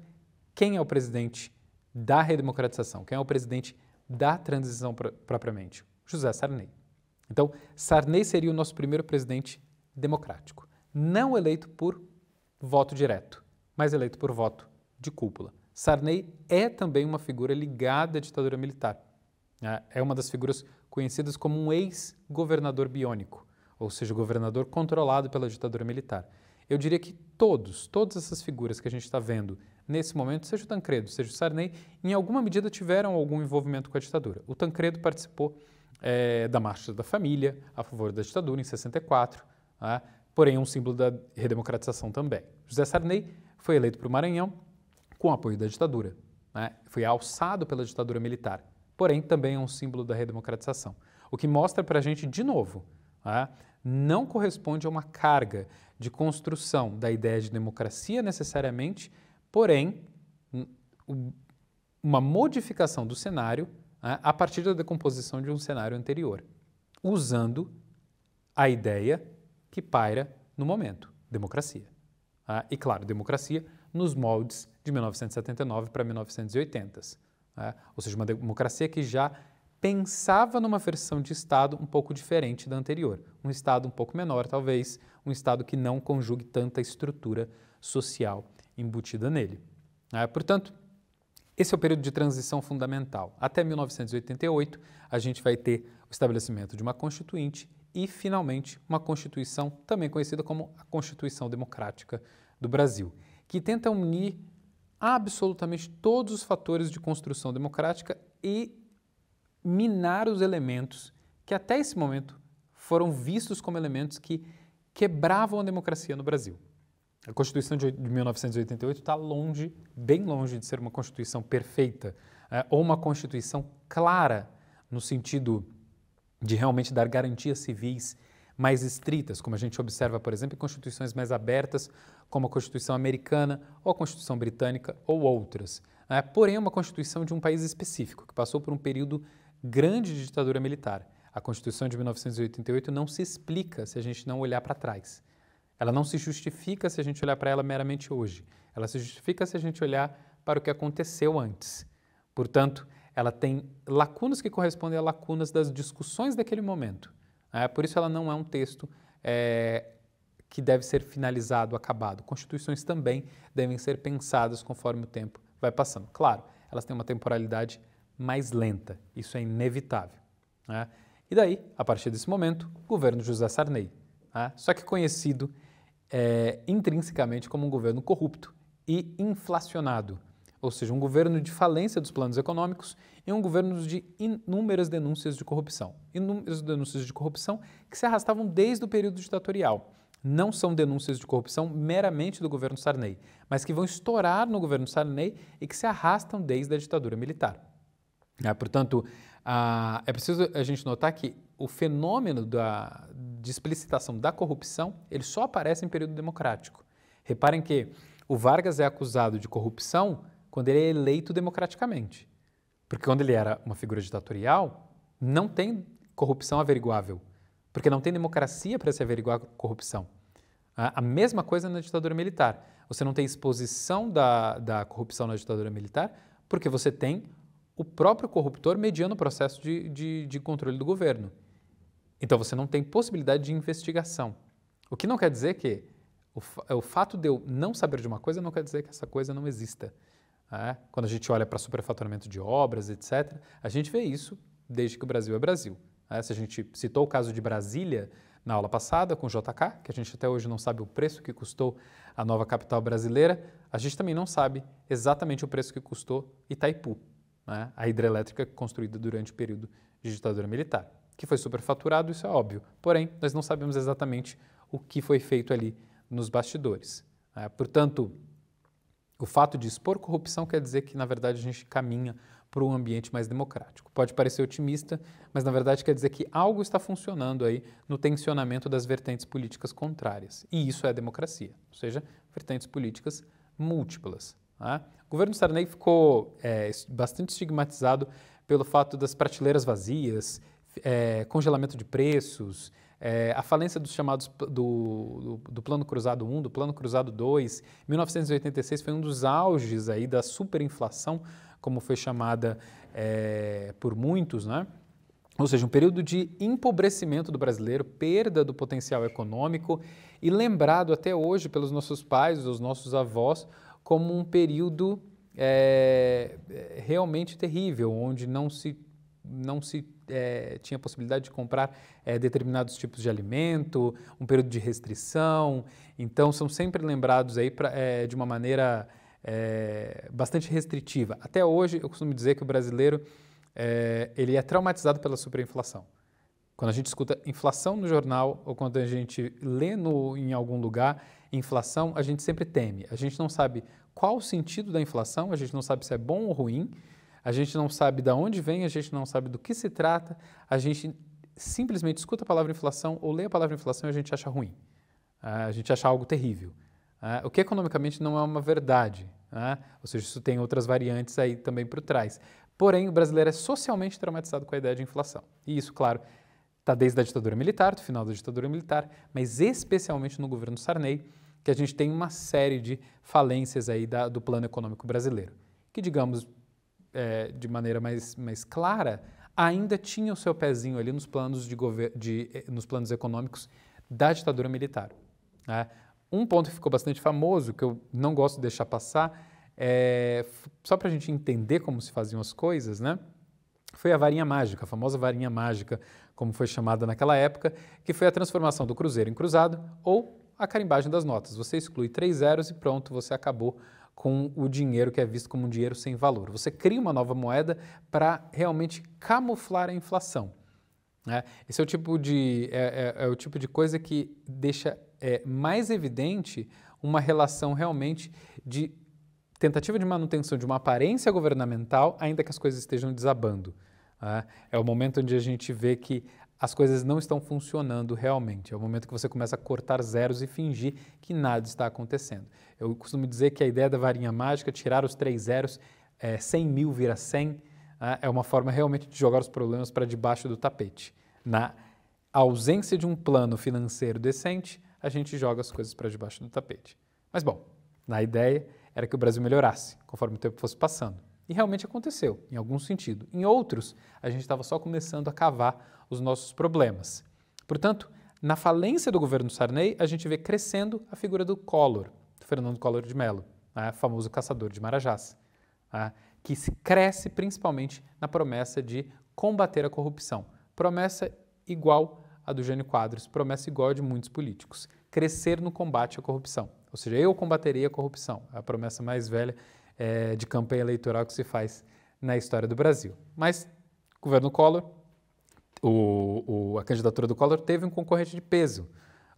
quem é o presidente da redemocratização. Quem é o presidente da transição pr propriamente? José Sarney. Então, Sarney seria o nosso primeiro presidente democrático, não eleito por voto direto, mas eleito por voto de cúpula. Sarney é também uma figura ligada à ditadura militar. É, é uma das figuras conhecidas como um ex-governador biônico, ou seja, governador controlado pela ditadura militar. Eu diria que todos, todas essas figuras que a gente está vendo nesse momento, seja o Tancredo, seja o Sarney, em alguma medida tiveram algum envolvimento com a ditadura. O Tancredo participou é, da Marcha da Família a favor da ditadura em 64, né? porém é um símbolo da redemocratização também. José Sarney foi eleito para o Maranhão com apoio da ditadura. Né? Foi alçado pela ditadura militar, porém também é um símbolo da redemocratização. O que mostra para a gente, de novo, né? não corresponde a uma carga de construção da ideia de democracia necessariamente Porém, uma modificação do cenário né, a partir da decomposição de um cenário anterior, usando a ideia que paira no momento, democracia. Ah, e claro, democracia nos moldes de 1979 para 1980, né, ah, ou seja, uma democracia que já pensava numa versão de Estado um pouco diferente da anterior, um Estado um pouco menor talvez, um Estado que não conjugue tanta estrutura social embutida nele. É, portanto, esse é o período de transição fundamental. Até 1988, a gente vai ter o estabelecimento de uma Constituinte e, finalmente, uma Constituição, também conhecida como a Constituição Democrática do Brasil, que tenta unir absolutamente todos os fatores de construção democrática e minar os elementos que até esse momento foram vistos como elementos que quebravam a democracia no Brasil. A Constituição de 1988 está longe, bem longe de ser uma Constituição perfeita é, ou uma Constituição clara no sentido de realmente dar garantias civis mais estritas, como a gente observa, por exemplo, em constituições mais abertas, como a Constituição americana ou a Constituição britânica ou outras. É, porém, é uma Constituição de um país específico, que passou por um período grande de ditadura militar. A Constituição de 1988 não se explica se a gente não olhar para trás. Ela não se justifica se a gente olhar para ela meramente hoje. Ela se justifica se a gente olhar para o que aconteceu antes. Portanto, ela tem lacunas que correspondem a lacunas das discussões daquele momento. Né? Por isso, ela não é um texto é, que deve ser finalizado, acabado. Constituições também devem ser pensadas conforme o tempo vai passando. Claro, elas têm uma temporalidade mais lenta, isso é inevitável. Né? E daí, a partir desse momento, governo José Sarney, né? só que conhecido é, intrinsecamente como um governo corrupto e inflacionado, ou seja, um governo de falência dos planos econômicos e um governo de inúmeras denúncias de corrupção. Inúmeras denúncias de corrupção que se arrastavam desde o período ditatorial. Não são denúncias de corrupção meramente do governo Sarney, mas que vão estourar no governo Sarney e que se arrastam desde a ditadura militar. É, portanto, ah, é preciso a gente notar que o fenômeno da, de explicitação da corrupção, ele só aparece em período democrático. Reparem que o Vargas é acusado de corrupção quando ele é eleito democraticamente. Porque quando ele era uma figura ditatorial, não tem corrupção averiguável, porque não tem democracia para se averiguar corrupção. A mesma coisa na ditadura militar. Você não tem exposição da, da corrupção na ditadura militar, porque você tem o próprio corruptor mediando o processo de, de, de controle do governo. Então você não tem possibilidade de investigação. O que não quer dizer que o, o fato de eu não saber de uma coisa não quer dizer que essa coisa não exista. Né? Quando a gente olha para superfaturamento de obras, etc., a gente vê isso desde que o Brasil é Brasil. Né? Se a gente citou o caso de Brasília na aula passada com o JK, que a gente até hoje não sabe o preço que custou a nova capital brasileira, a gente também não sabe exatamente o preço que custou Itaipu, né? a hidrelétrica construída durante o período de ditadura militar que foi superfaturado, isso é óbvio. Porém, nós não sabemos exatamente o que foi feito ali nos bastidores. É, portanto, o fato de expor corrupção quer dizer que, na verdade, a gente caminha para um ambiente mais democrático. Pode parecer otimista, mas na verdade quer dizer que algo está funcionando aí no tensionamento das vertentes políticas contrárias. E isso é democracia, ou seja, vertentes políticas múltiplas. Né? O governo Sarney ficou é, bastante estigmatizado pelo fato das prateleiras vazias é, congelamento de preços, é, a falência dos chamados do, do, do, Plano Cruzado 1, do Plano Cruzado 2. 1986 foi um dos auges aí da superinflação, como foi chamada é, por muitos, né? Ou seja, um período de empobrecimento do brasileiro, perda do potencial econômico e lembrado até hoje pelos nossos pais, os nossos avós, como um período é, é realmente terrível, onde não se, não se é, tinha possibilidade de comprar é, determinados tipos de alimento, um período de restrição. Então, são sempre lembrados aí pra, é, de uma maneira bastante restritiva. Até hoje, eu costumo dizer que o brasileiro ele é traumatizado pela superinflação. Quando a gente escuta inflação no jornal ou quando a gente lê no, em algum lugar inflação, a gente sempre teme. A gente não sabe qual o sentido da inflação, a gente não sabe se é bom ou ruim a gente não sabe de onde vem, a gente não sabe do que se trata, a gente simplesmente escuta a palavra inflação ou lê a palavra inflação e a gente acha ruim, né? a gente acha algo terrível. Né? O que economicamente não é uma verdade, né? ou seja, isso tem outras variantes aí também por trás. Porém, o brasileiro é socialmente traumatizado com a ideia de inflação. E isso, claro, está desde a ditadura militar, do final da ditadura militar, mas especialmente no governo Sarney, que a gente tem uma série de falências aí da, do plano econômico brasileiro, que, digamos, é, de maneira mais, mais clara, ainda tinha o seu pezinho ali nos planos, de de, eh, nos planos econômicos da ditadura militar. Né? Um ponto que ficou bastante famoso, que eu não gosto de deixar passar, é, só para a gente entender como se faziam as coisas, né? foi a varinha mágica, a famosa varinha mágica, como foi chamada naquela época, que foi a transformação do cruzeiro em cruzado ou a carimbagem das notas. Você exclui três zeros e pronto, você acabou com o dinheiro que é visto como um dinheiro sem valor. Você cria uma nova moeda para realmente camuflar a inflação. Né? Esse é o tipo de, é, é, é, o tipo de coisa que deixa é, mais evidente uma relação realmente de tentativa de manutenção de uma aparência governamental, ainda que as coisas estejam desabando. Né? É o momento onde a gente vê que as coisas não estão funcionando realmente. É o momento que você começa a cortar zeros e fingir que nada está acontecendo. Eu costumo dizer que a ideia da varinha mágica, tirar os três zeros, é, 100 mil vira 100, né, é uma forma realmente de jogar os problemas para debaixo do tapete. Na ausência de um plano financeiro decente, a gente joga as coisas para debaixo do tapete. Mas bom, na ideia era que o Brasil melhorasse conforme o tempo fosse passando. E realmente aconteceu, em algum sentido. Em outros, a gente estava só começando a cavar os nossos problemas. Portanto, na falência do governo Sarney, a gente vê crescendo a figura do Collor, do Fernando Collor de Mello, né, famoso caçador de Marajás, né, que se cresce principalmente na promessa de combater a corrupção. Promessa igual a do Jânio Quadros, promessa igual a de muitos políticos. Crescer no combate à corrupção. Ou seja, eu combaterei a corrupção. É a promessa mais velha é, de campanha eleitoral que se faz na história do Brasil. Mas o governo Collor, o, o, a candidatura do Collor teve um concorrente de peso.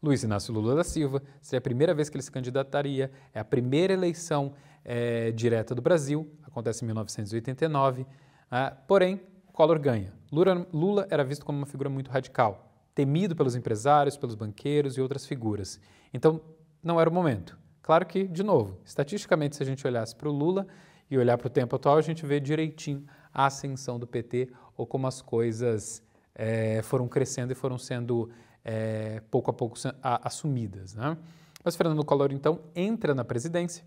Luiz Inácio Lula da Silva, seria a primeira vez que ele se candidataria, é a primeira eleição é, direta do Brasil, acontece em 1989. Né? porém, Collor ganha. Lula, Lula era visto como uma figura muito radical, temido pelos empresários, pelos banqueiros e outras figuras. Então, não era o momento. Claro que, de novo, estatisticamente, se a gente olhasse para o Lula e olhar para o tempo atual, a gente vê direitinho a ascensão do PT ou como as coisas é, foram crescendo e foram sendo é, pouco a pouco a, assumidas. Né? Mas Fernando Collor, então, entra na presidência,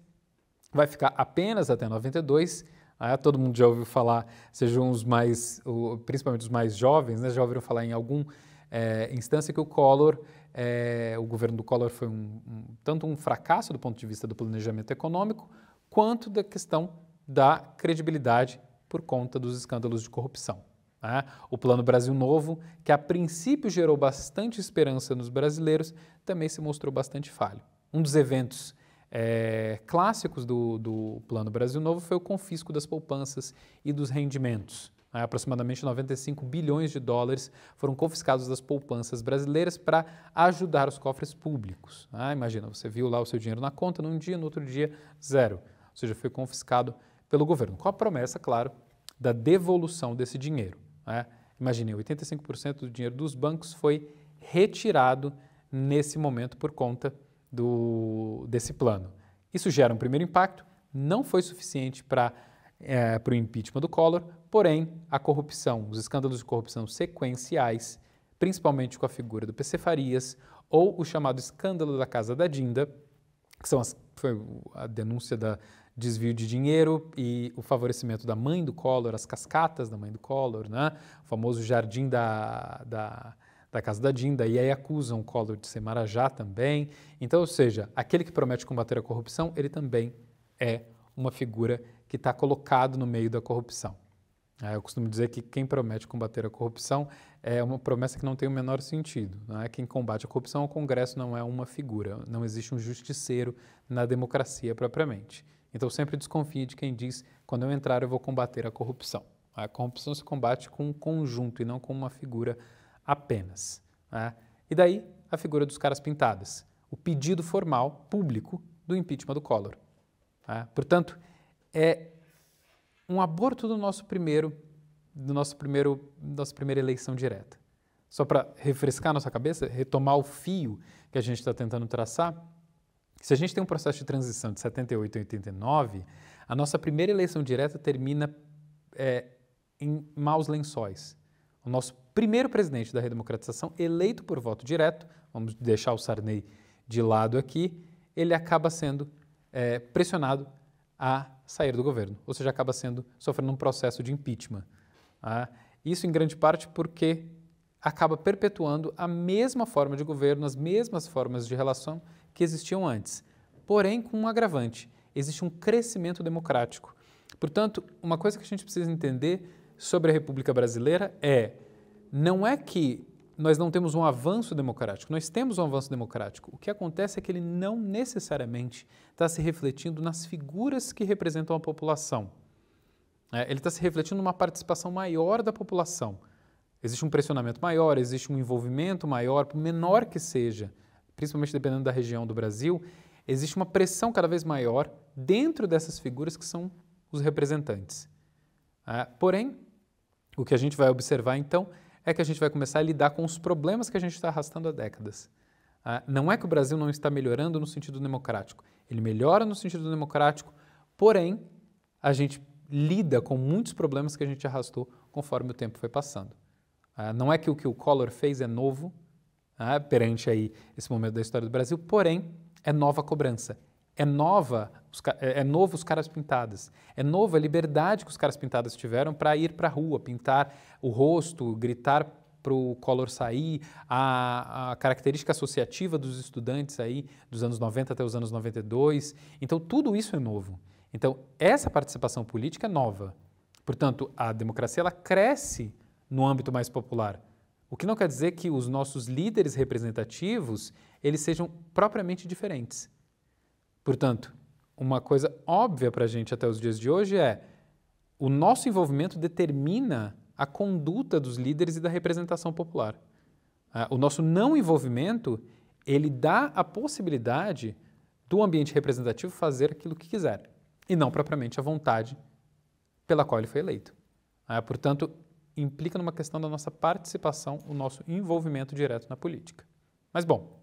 vai ficar apenas até 92. Né? Todo mundo já ouviu falar, sejam os mais, principalmente os mais jovens, né? já ouviram falar em alguma é, eh, instância que o Collor é, o governo do Collor foi um, um, tanto um fracasso do ponto de vista do planejamento econômico, quanto da questão da credibilidade por conta dos escândalos de corrupção. Né? O Plano Brasil Novo, que a princípio gerou bastante esperança nos brasileiros, também se mostrou bastante falho. Um dos eventos é, clássicos do, do Plano Brasil Novo foi o confisco das poupanças e dos rendimentos aproximadamente 95 bilhões de dólares foram confiscados das poupanças brasileiras para ajudar os cofres públicos. Ah, imagina, você viu lá o seu dinheiro na conta num dia, no outro dia, zero. Ou seja, foi confiscado pelo governo, com a promessa, claro, da devolução desse dinheiro. Né? Imagine, 85% do dinheiro dos bancos foi retirado nesse momento por conta do, desse plano. Isso gera um primeiro impacto, não foi suficiente para é, o impeachment do Collor, Porém, a corrupção, os escândalos de corrupção sequenciais, principalmente com a figura do PC Farias, ou o chamado escândalo da Casa da Dinda, que são as, foi a denúncia da desvio de dinheiro e o favorecimento da mãe do Collor, as cascatas da mãe do Collor, né? o famoso jardim da, da, da Casa da Dinda, e aí acusam o Collor de ser marajá também. Então, ou seja, aquele que promete combater a corrupção, ele também é uma figura que está colocado no meio da corrupção. Ah, eu costumo dizer que quem promete combater a corrupção é uma promessa que não tem o menor sentido. Né? Quem combate a corrupção, o Congresso não é uma figura, não existe um justiceiro na democracia propriamente. Então sempre desconfie de quem diz: quando eu entrar, eu vou combater a corrupção. Ah, a corrupção se combate com um conjunto e não com uma figura apenas. Né? E daí a figura dos caras pintadas, o pedido formal, público, do impeachment do Collor. Né? Portanto, é um aborto do nosso primeiro, do nosso primeiro, nossa primeira eleição direta. Só para refrescar nossa cabeça, retomar o fio que a gente está tentando traçar. Se a gente tem um processo de transição de 78 a 89, a nossa primeira eleição direta termina é, em maus lençóis. O nosso primeiro presidente da redemocratização, eleito por voto direto, vamos deixar o Sarney de lado aqui, ele acaba sendo é, pressionado a sair do governo. Ou seja, acaba sendo sofrendo um processo de impeachment. Ah, isso em grande parte porque acaba perpetuando a mesma forma de governo, as mesmas formas de relação que existiam antes, porém com um agravante: existe um crescimento democrático. Portanto, uma coisa que a gente precisa entender sobre a República Brasileira é não é que nós não temos um avanço democrático. Nós temos um avanço democrático. O que acontece é que ele não necessariamente está se refletindo nas figuras que representam a população. É, ele está se refletindo numa participação maior da população. Existe um pressionamento maior, existe um envolvimento maior, por menor que seja, principalmente dependendo da região do Brasil, existe uma pressão cada vez maior dentro dessas figuras que são os representantes. É, porém, o que a gente vai observar então é que a gente vai começar a lidar com os problemas que a gente está arrastando há décadas. Ah, não é que o Brasil não está melhorando no sentido democrático. Ele melhora no sentido democrático, porém, a gente lida com muitos problemas que a gente arrastou conforme o tempo foi passando. Ah, não é que o que o Collor fez é novo, ah, perante aí esse momento da história do Brasil, porém, é nova cobrança. É nova é, é novo os caras pintadas. É novo a liberdade que os caras pintadas tiveram para ir para a rua, pintar o rosto, gritar para o color sair, a, a, característica associativa dos estudantes aí dos anos 90 até os anos 92. Então, tudo isso é novo. Então, essa participação política é nova. Portanto, a democracia ela cresce no âmbito mais popular. O que não quer dizer que os nossos líderes representativos eles sejam propriamente diferentes. Portanto, uma coisa óbvia para a gente até os dias de hoje é o nosso envolvimento determina a conduta dos líderes e da representação popular. Ah, o nosso não envolvimento ele dá a possibilidade do ambiente representativo fazer aquilo que quiser e não propriamente a vontade pela qual ele foi eleito. Ah, portanto, implica numa questão da nossa participação, o nosso envolvimento direto na política. Mas bom,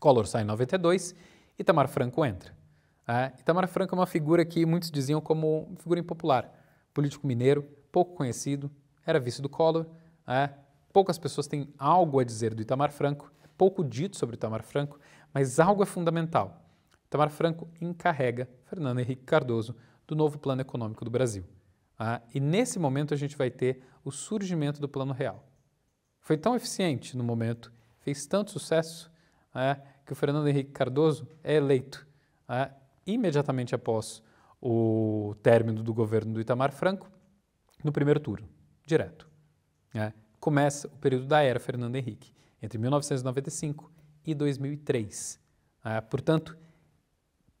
Collor sai em 92 e Tamar Franco entra. É, Itamar Franco é uma figura que muitos diziam como uma figura impopular, político mineiro, pouco conhecido, era vice do Collor, é, poucas pessoas têm algo a dizer do Itamar Franco, é pouco dito sobre o Itamar Franco, mas algo é fundamental. Itamar Franco encarrega Fernando Henrique Cardoso do novo plano econômico do Brasil. É, e nesse momento a gente vai ter o surgimento do Plano Real. Foi tão eficiente no momento, fez tanto sucesso, é, que o Fernando Henrique Cardoso é eleito é imediatamente após o término do governo do Itamar Franco, no primeiro turno, direto. Né? Começa o período da era Fernando Henrique, entre 1995 e 2003. Né? Portanto,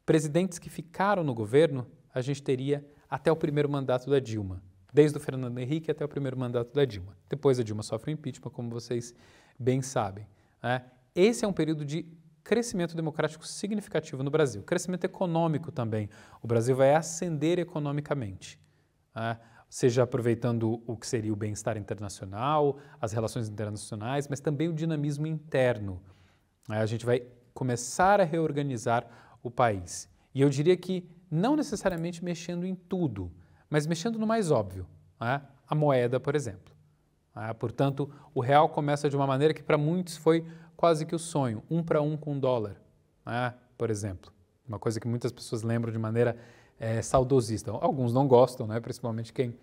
presidentes que ficaram no governo, a gente teria até o primeiro mandato da Dilma, desde o Fernando Henrique até o primeiro mandato da Dilma. Depois a Dilma sofre o impeachment, como vocês bem sabem. Né? Esse é um período de crescimento democrático significativo no Brasil, crescimento econômico também. O Brasil vai ascender economicamente, né? seja aproveitando o que seria o bem-estar internacional, as relações internacionais, mas também o dinamismo interno. Né? A gente vai começar a reorganizar o país. E eu diria que não necessariamente mexendo em tudo, mas mexendo no mais óbvio, né? a moeda, por exemplo. Ah, portanto, o real começa de uma maneira que para muitos foi quase que o sonho, um para um com o dólar, né? por exemplo. Uma coisa que muitas pessoas lembram de maneira é, saudosista. Alguns não gostam, né? principalmente quem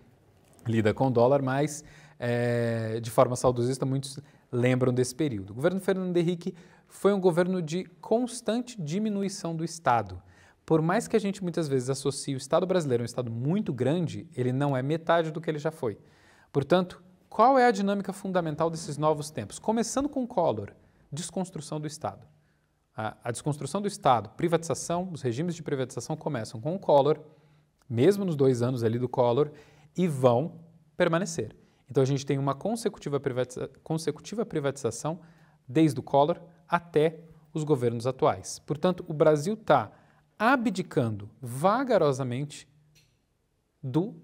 lida com o dólar, mas é, de forma saudosista muitos lembram desse período. O governo Fernando Henrique foi um governo de constante diminuição do Estado. Por mais que a gente muitas vezes associe o Estado brasileiro a um Estado muito grande, ele não é metade do que ele já foi. Portanto, qual é a dinâmica fundamental desses novos tempos? Começando com o Collor desconstrução do Estado. A, a, desconstrução do Estado, privatização, os regimes de privatização começam com o Collor, mesmo nos dois anos ali do Collor, e vão permanecer. Então a gente tem uma consecutiva, privatiza consecutiva privatização desde o Collor até os governos atuais. Portanto, o Brasil está abdicando vagarosamente do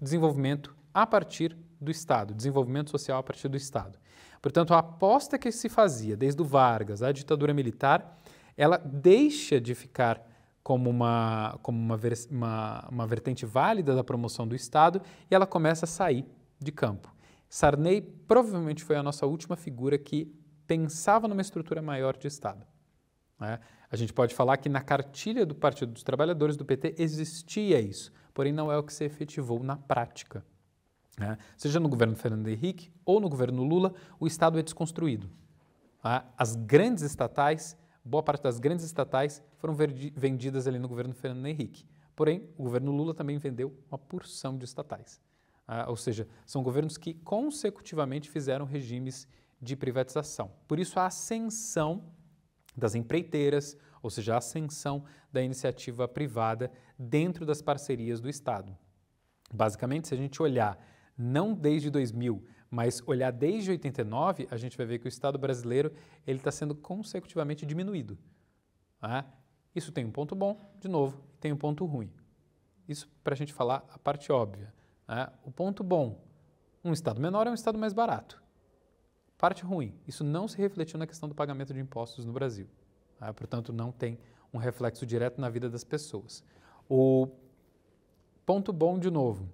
desenvolvimento a partir do Estado, desenvolvimento social a partir do Estado. Portanto, a aposta que se fazia desde o Vargas, a ditadura militar, ela deixa de ficar como uma, como uma, uma, uma vertente válida da promoção do Estado e ela começa a sair de campo. Sarney provavelmente foi a nossa última figura que pensava numa estrutura maior de Estado. Né? A gente pode falar que na cartilha do Partido dos Trabalhadores, do PT, existia isso, porém não é o que se efetivou na prática. Né? Seja no governo Fernando Henrique ou no governo Lula, o Estado é desconstruído. Tá? As grandes estatais, boa parte das grandes estatais, foram vendidas ali no governo Fernando Henrique. Porém, o governo Lula também vendeu uma porção de estatais. Ah, ou seja, são governos que consecutivamente fizeram regimes de privatização. Por isso, a ascensão das empreiteiras, ou seja, a ascensão da iniciativa privada dentro das parcerias do Estado. Basicamente, se a gente olhar não desde 2000, mas olhar desde 89, a gente vai ver que o Estado brasileiro ele está sendo consecutivamente diminuído. Tá? Isso tem um ponto bom, de novo, tem um ponto ruim. Isso para a gente falar a parte óbvia. Tá? O ponto bom, um Estado menor é um Estado mais barato. Parte ruim, isso não se refletiu na questão do pagamento de impostos no Brasil. Tá? Portanto, não tem um reflexo direto na vida das pessoas. O ponto bom, de novo,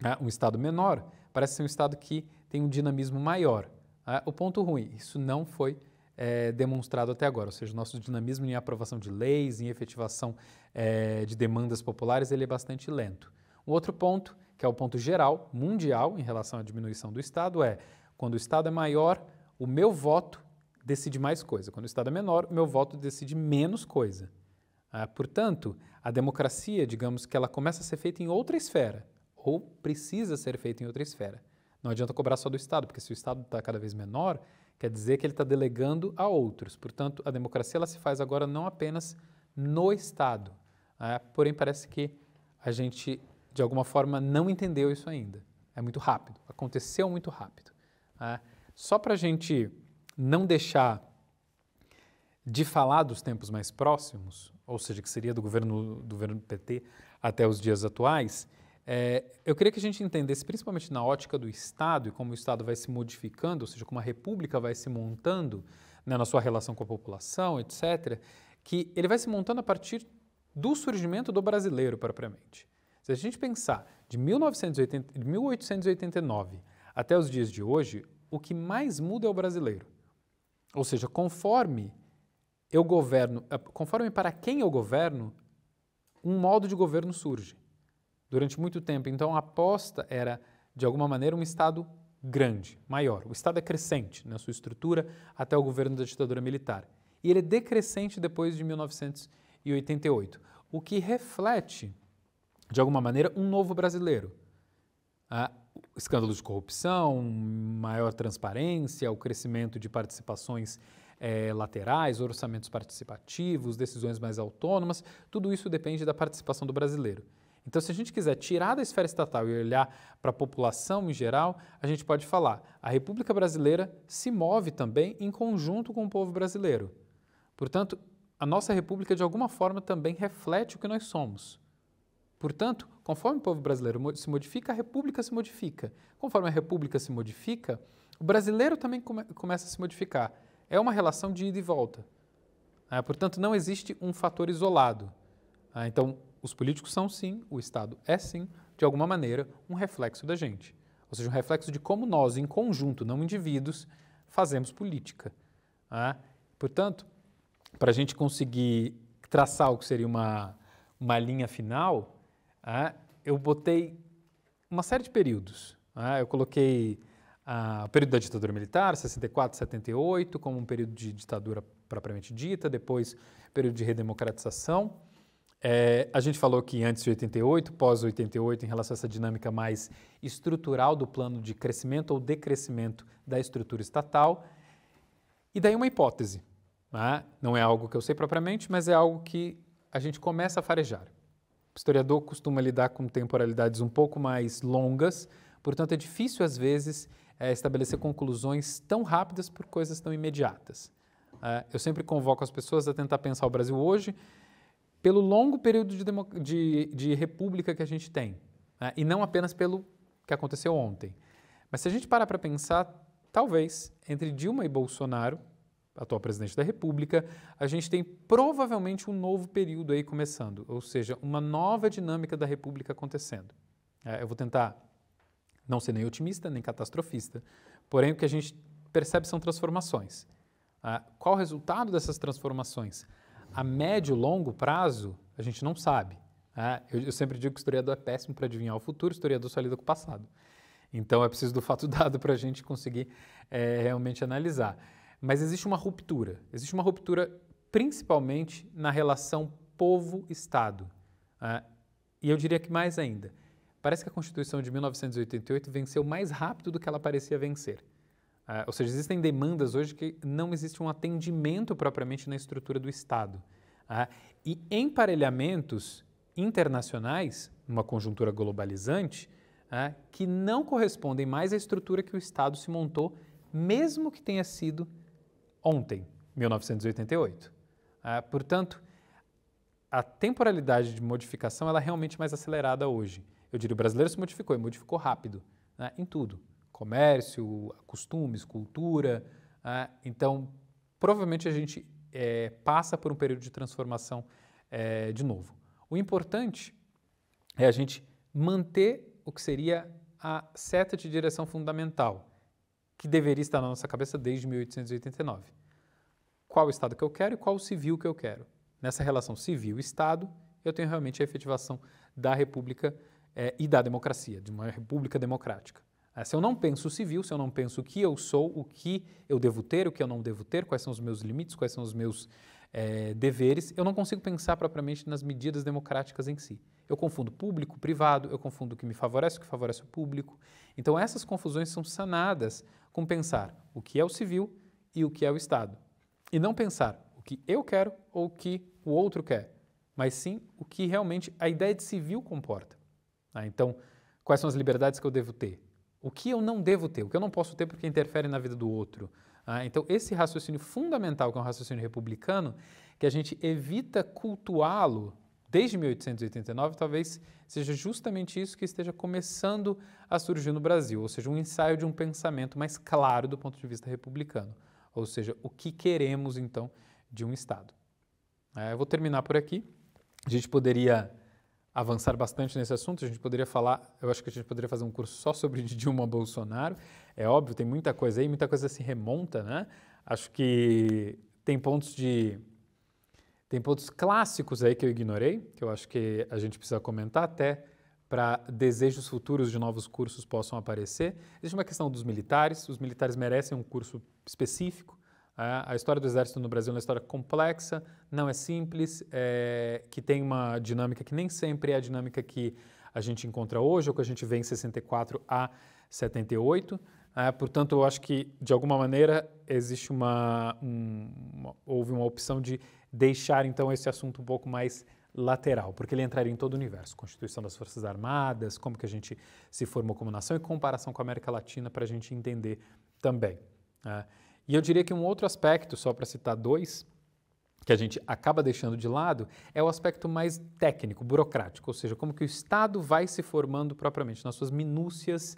né, um estado menor parece ser um estado que tem um dinamismo maior. Né? O ponto ruim, isso não foi é, demonstrado até agora, ou seja, o nosso dinamismo em aprovação de leis, em efetivação é, de demandas populares, ele é bastante lento. Um outro ponto, que é o ponto geral, mundial, em relação à diminuição do Estado, é quando o Estado é maior, o meu voto decide mais coisa. Quando o Estado é menor, o meu voto decide menos coisa. Ah, portanto, a democracia, digamos que ela começa a ser feita em outra esfera, ou precisa ser feito em outra esfera. Não adianta cobrar só do Estado, porque se o Estado está cada vez menor, quer dizer que ele está delegando a outros. Portanto, a democracia ela se faz agora não apenas no Estado, né? porém parece que a gente, de alguma forma, não entendeu isso ainda. É muito rápido, aconteceu muito rápido. Né? Só para a gente não deixar de falar dos tempos mais próximos, ou seja, que seria do governo do governo PT até os dias atuais, é, eu queria que a gente entendesse, principalmente na ótica do Estado e como o Estado vai se modificando, ou seja, como a República vai se montando né, na sua relação com a população, etc., que ele vai se montando a partir do surgimento do brasileiro propriamente. Se a gente pensar de, 1980, de 1889 até os dias de hoje, o que mais muda é o brasileiro. Ou seja, conforme eu governo, eh, conforme para quem eu governo, um modo de governo surge durante muito tempo. Então a aposta era, de alguma maneira, um Estado grande, maior. O Estado é crescente na sua estrutura até o governo da ditadura militar. E ele é decrescente depois de 1988, o que reflete, de alguma maneira, um novo brasileiro. Ah, escândalos de corrupção, maior transparência, o crescimento de participações é, laterais, orçamentos participativos, decisões mais autônomas, tudo isso depende da participação do brasileiro. Então, se a gente quiser tirar da esfera estatal e olhar para a população em geral, a gente pode falar: a República Brasileira se move também em conjunto com o povo brasileiro. Portanto, a nossa República, de alguma forma, também reflete o que nós somos. Portanto, conforme o povo brasileiro se modifica, a República se modifica. Conforme a República se modifica, o brasileiro também come começa a se modificar. É uma relação de ida e volta. É, portanto, não existe um fator isolado. Ah, então, os políticos são sim, o Estado é sim, de alguma maneira, um reflexo da gente. Ou seja, um reflexo de como nós, em conjunto, não indivíduos, fazemos política. Né? Portanto, para a gente conseguir traçar o que seria uma, uma linha final, né, eu botei uma série de períodos. Né? Eu coloquei ah, o período da ditadura militar, 64, 78, como um período de ditadura propriamente dita, depois período de redemocratização. É, a gente falou que antes de 88, pós 88, em relação a essa dinâmica mais estrutural do plano de crescimento ou decrescimento da estrutura estatal. E daí uma hipótese. Né? Não é algo que eu sei propriamente, mas é algo que a gente começa a farejar. O historiador costuma lidar com temporalidades um pouco mais longas, portanto, é difícil, às vezes, é, estabelecer conclusões tão rápidas por coisas tão imediatas. É, eu sempre convoco as pessoas a tentar pensar o Brasil hoje pelo longo período de, de, de república que a gente tem, né? e não apenas pelo que aconteceu ontem. Mas se a gente parar para pensar, talvez entre Dilma e Bolsonaro, atual presidente da República, a gente tem provavelmente um novo período aí começando, ou seja, uma nova dinâmica da República acontecendo. É, eu vou tentar não ser nem otimista nem catastrofista, porém o que a gente percebe são transformações. Ah, qual o resultado dessas transformações? A médio e longo prazo, a gente não sabe. Né? Eu, eu, sempre digo que o historiador é péssimo para adivinhar o futuro, o historiador só lida com o passado. Então é preciso do fato dado para a gente conseguir é, realmente analisar. Mas existe uma ruptura. Existe uma ruptura principalmente na relação povo-estado. Né? E eu diria que mais ainda, parece que a Constituição de 1988 venceu mais rápido do que ela parecia vencer. Uh, ou seja, existem demandas hoje que não existe um atendimento propriamente na estrutura do Estado. Uh, e emparelhamentos internacionais, numa conjuntura globalizante, uh, que não correspondem mais à estrutura que o Estado se montou, mesmo que tenha sido ontem, 1988. portanto, a temporalidade de modificação ela é realmente mais acelerada hoje. Eu diria, o brasileiro se modificou e modificou rápido né, em tudo comércio, costumes, cultura. Né? então, provavelmente a gente é, passa por um período de transformação é, de novo. O importante é a gente manter o que seria a seta de direção fundamental, que deveria estar na nossa cabeça desde 1889. Qual o Estado que eu quero e qual o civil que eu quero. Nessa relação civil-Estado, eu tenho realmente a efetivação da República é, e da democracia, de uma República democrática. Se eu não penso civil, se eu não penso o que eu sou, o que eu devo ter, o que eu não devo ter, quais são os meus limites, quais são os meus é, deveres, eu não consigo pensar propriamente nas medidas democráticas em si. Eu confundo público, privado, eu confundo o que me favorece, o que favorece o público. Então, essas confusões são sanadas com pensar o que é o civil e o que é o Estado. E não pensar o que eu quero ou o que o outro quer, mas sim o que realmente a ideia de civil comporta. Ah, então, quais são as liberdades que eu devo ter? o que eu não devo ter, o que eu não posso ter porque interfere na vida do outro. Ah, então, esse raciocínio fundamental, que é um raciocínio republicano, que a gente evita cultuá-lo desde 1889, talvez seja justamente isso que esteja começando a surgir no Brasil, ou seja, um ensaio de um pensamento mais claro do ponto de vista republicano, ou seja, o que queremos então de um Estado. Ah, eu vou terminar por aqui. A gente poderia avançar bastante nesse assunto, a gente poderia falar, eu acho que a gente poderia fazer um curso só sobre Dilma Bolsonaro. É óbvio, tem muita coisa aí, muita coisa se remonta, né? Acho que tem pontos de tem pontos clássicos aí que eu ignorei, que eu acho que a gente precisa comentar até para desejos futuros de novos cursos possam aparecer. Existe uma questão dos militares, os militares merecem um curso específico é, a história do exército no Brasil é uma história complexa, não é simples, é, que tem uma dinâmica que nem sempre é a dinâmica que a gente encontra hoje ou que a gente vê em 64 a 78. É, né? portanto, eu acho que, de alguma maneira, existe uma, um, uma, houve uma opção de deixar, então, esse assunto um pouco mais lateral, porque ele entraria em todo o universo, constituição das Forças Armadas, como que a gente se formou como nação e comparação com a América Latina para a gente entender também. É. E eu diria que um outro aspecto, só para citar dois, que a gente acaba deixando de lado, é o aspecto mais técnico, burocrático, ou seja, como que o Estado vai se formando propriamente, nas suas minúcias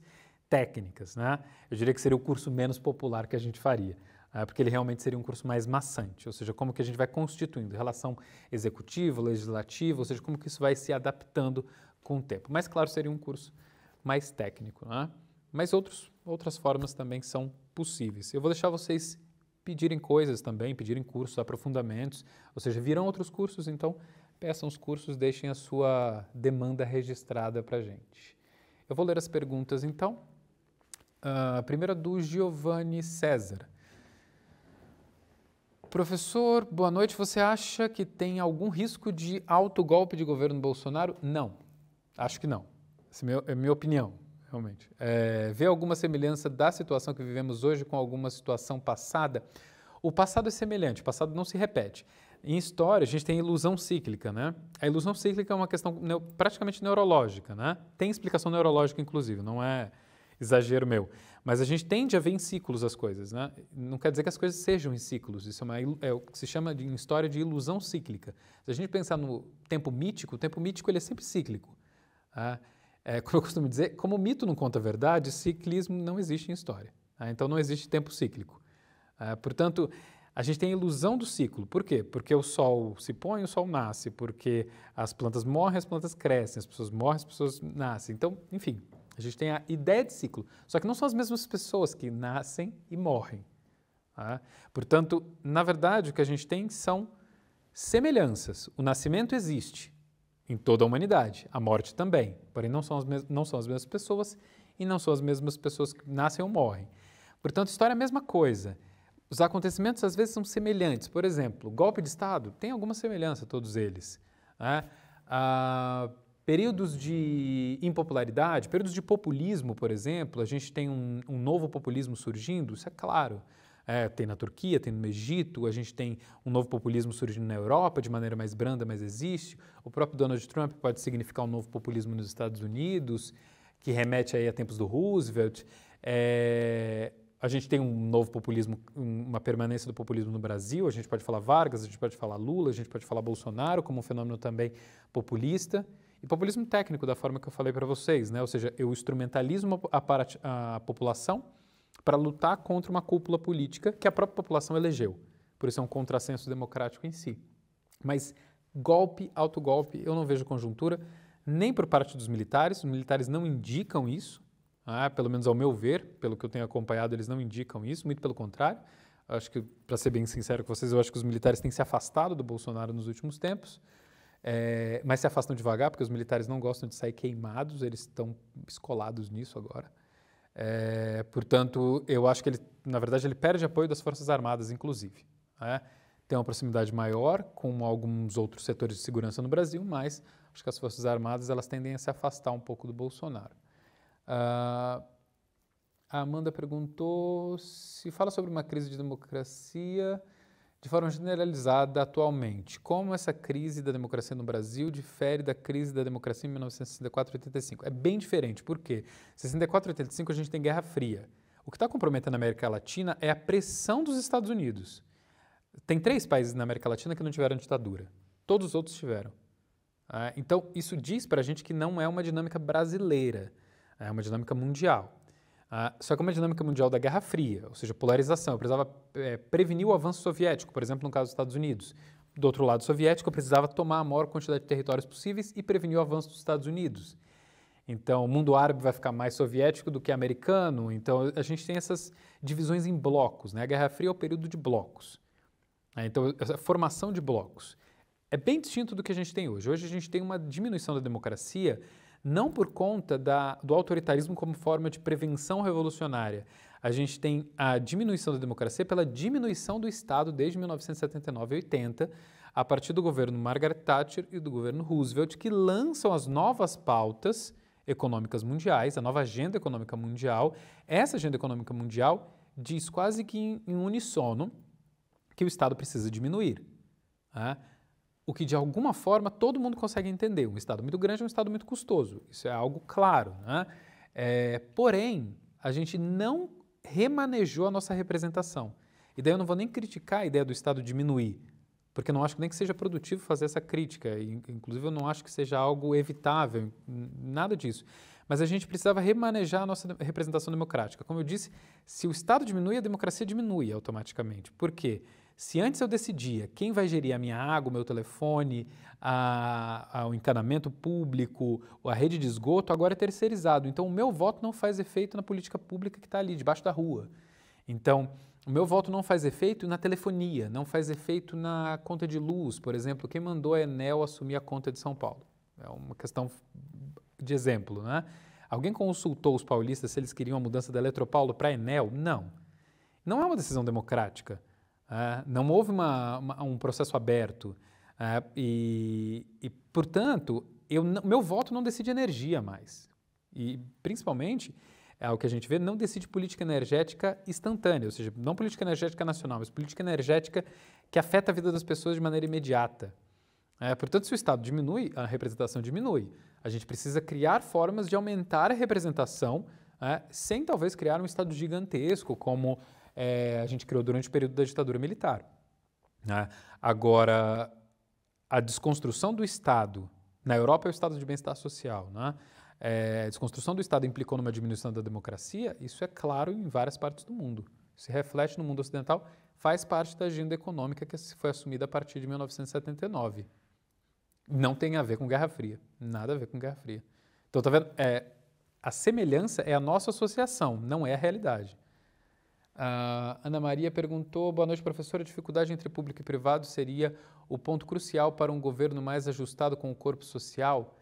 técnicas. Né? Eu diria que seria o curso menos popular que a gente faria né? porque ele realmente seria um curso mais maçante, ou seja, como que a gente vai constituindo relação executiva, legislativa, ou seja, como que isso vai se adaptando com o tempo. Mas, claro, seria um curso mais técnico, né? mas outros, outras formas também são possíveis. Eu vou deixar vocês pedirem coisas também, pedirem cursos, aprofundamentos, ou seja, virão outros cursos, então peçam os cursos, deixem a sua demanda registrada para a gente. Eu vou ler as perguntas então. Ah, a primeira do Giovanni César. Professor, boa noite. Você acha que tem algum risco de alto golpe de governo Bolsonaro? Não, acho que não. Essa é a é minha opinião realmente. É, vê alguma semelhança da situação que vivemos hoje com alguma situação passada? O passado é semelhante, o passado não se repete. Em história, a gente tem ilusão cíclica, né? A ilusão cíclica é uma questão neo, praticamente neurológica, né? Tem explicação neurológica, inclusive, não é exagero meu. Mas a gente tende a ver em ciclos as coisas, né? Não quer dizer que as coisas sejam em ciclos, isso é, uma, é o que se chama de, em história de ilusão cíclica. Se a gente pensar no tempo mítico, o tempo mítico ele é sempre cíclico. Tá? é, como eu costumo dizer, como o mito não conta a verdade, ciclismo não existe em história. Tá? Então não existe tempo cíclico. É, portanto, a gente tem a ilusão do ciclo. Por quê? Porque o sol se põe, o sol nasce. Porque as plantas morrem, as plantas crescem. As pessoas morrem, as pessoas nascem. Então, enfim, a gente tem a ideia de ciclo. Só que não são as mesmas pessoas que nascem e morrem. Tá? Portanto, na verdade, o que a gente tem são semelhanças. O nascimento existe, em toda a humanidade. A morte também, porém não são as, mes não são as mesmas pessoas e não são as mesmas pessoas que nascem ou morrem. Portanto, a história é a mesma coisa. Os acontecimentos às vezes são semelhantes. Por exemplo, golpe de Estado tem alguma semelhança, todos eles. Né? Ah, períodos de impopularidade, períodos de populismo, por exemplo, a gente tem um, um novo populismo surgindo, isso é claro. É, tem na Turquia, tem no Egito, a gente tem um novo populismo surgindo na Europa de maneira mais branda, mas existe. O próprio Donald Trump pode significar um novo populismo nos Estados Unidos, que remete aí a tempos do Roosevelt. É, a gente tem um novo populismo, uma permanência do populismo no Brasil. A gente pode falar Vargas, a gente pode falar Lula, a gente pode falar Bolsonaro como um fenômeno também populista. E populismo técnico, da forma que eu falei para vocês, né? ou seja, eu instrumentalizo a, a população para lutar contra uma cúpula política que a própria população elegeu. Por isso é um contrassenso democrático em si. Mas golpe, autogolpe, eu não vejo conjuntura nem por parte dos militares, os militares não indicam isso, ah, pelo menos ao meu ver, pelo que eu tenho acompanhado, eles não indicam isso, muito pelo contrário. Acho que, para ser bem sincero com vocês, eu acho que os militares têm se afastado do Bolsonaro nos últimos tempos, é, mas se afastam devagar, porque os militares não gostam de sair queimados, eles estão escolados nisso agora. É, portanto, eu acho que ele, na verdade, ele perde apoio das Forças Armadas, inclusive. Né? Tem uma proximidade maior com alguns outros setores de segurança no Brasil, mas acho que as Forças Armadas elas tendem a se afastar um pouco do Bolsonaro. Uh, ah, a Amanda perguntou se fala sobre uma crise de democracia de forma generalizada atualmente, como essa crise da democracia no Brasil difere da crise da democracia em 1964-85? É bem diferente, por quê? 64-85 a gente tem Guerra Fria. O que está comprometendo a América Latina é a pressão dos Estados Unidos. Tem três países na América Latina que não tiveram ditadura, todos os outros tiveram. Ah, então, isso diz para a gente que não é uma dinâmica brasileira, é uma dinâmica mundial. Ah, só que é uma dinâmica mundial da Guerra Fria, ou seja, polarização, eu precisava é, prevenir o avanço soviético, por exemplo, no caso dos Estados Unidos. Do outro lado soviético, eu precisava tomar a maior quantidade de territórios possíveis e prevenir o avanço dos Estados Unidos. Então, o mundo árabe vai ficar mais soviético do que americano. Então, a gente tem essas divisões em blocos. Né? A Guerra Fria é o período de blocos. Né? Então, essa formação de blocos. É bem distinto do que a gente tem hoje. Hoje a gente tem uma diminuição da democracia não por conta da, do autoritarismo como forma de prevenção revolucionária. A gente tem a diminuição da democracia pela diminuição do Estado desde 1979 e 80, a partir do governo Margaret Thatcher e do governo Roosevelt, que lançam as novas pautas econômicas mundiais, a nova agenda econômica mundial. Essa agenda econômica mundial diz quase que em, em que o Estado precisa diminuir. Né? o que de alguma forma todo mundo consegue entender. Um estado muito grande é um estado muito custoso, isso é algo claro. Né? É, porém, a gente não remanejou a nossa representação. E daí eu não vou nem criticar a ideia do Estado diminuir, porque eu não acho nem que seja produtivo fazer essa crítica. Inclusive, eu não acho que seja algo evitável, nada disso. Mas a gente precisava remanejar a nossa representação democrática. Como eu disse, se o Estado diminui, a democracia diminui automaticamente. Por quê? Porque se antes eu decidia quem vai gerir a minha água, o meu telefone, a, a, o encanamento público, a rede de esgoto, agora é terceirizado. Então, o meu voto não faz efeito na política pública que está ali, debaixo da rua. Então, o meu voto não faz efeito na telefonia, não faz efeito na conta de luz, por exemplo. Quem mandou a Enel assumir a conta de São Paulo? É uma questão de exemplo, né? Alguém consultou os paulistas se eles queriam a mudança da Eletropaulo para a Enel? Não. Não é uma decisão democrática. É, não houve uma, uma, um processo aberto. Uh, e, e, portanto, eu, meu voto não decide energia mais. E, principalmente, é o que a gente vê, não decide política energética instantânea, ou seja, não política energética nacional, mas política energética que afeta a vida das pessoas de maneira imediata. É, portanto, se o Estado diminui, a representação diminui. A gente precisa criar formas de aumentar a representação é, sem talvez criar um Estado gigantesco, como é, a gente criou durante o período da ditadura militar. Né? Agora, a desconstrução do Estado, na Europa é o Estado de bem-estar social, né? É, a desconstrução do Estado implicou numa diminuição da democracia, isso é claro em várias partes do mundo. Se reflete no mundo ocidental, faz parte da agenda econômica que foi assumida a partir de 1979. Não tem a ver com Guerra Fria, nada a ver com Guerra Fria. Então, tá vendo? É, a semelhança é a nossa associação, não é a realidade. A Ana Maria perguntou: Boa noite, professor. A dificuldade entre público e privado seria o ponto crucial para um governo mais ajustado com o corpo social?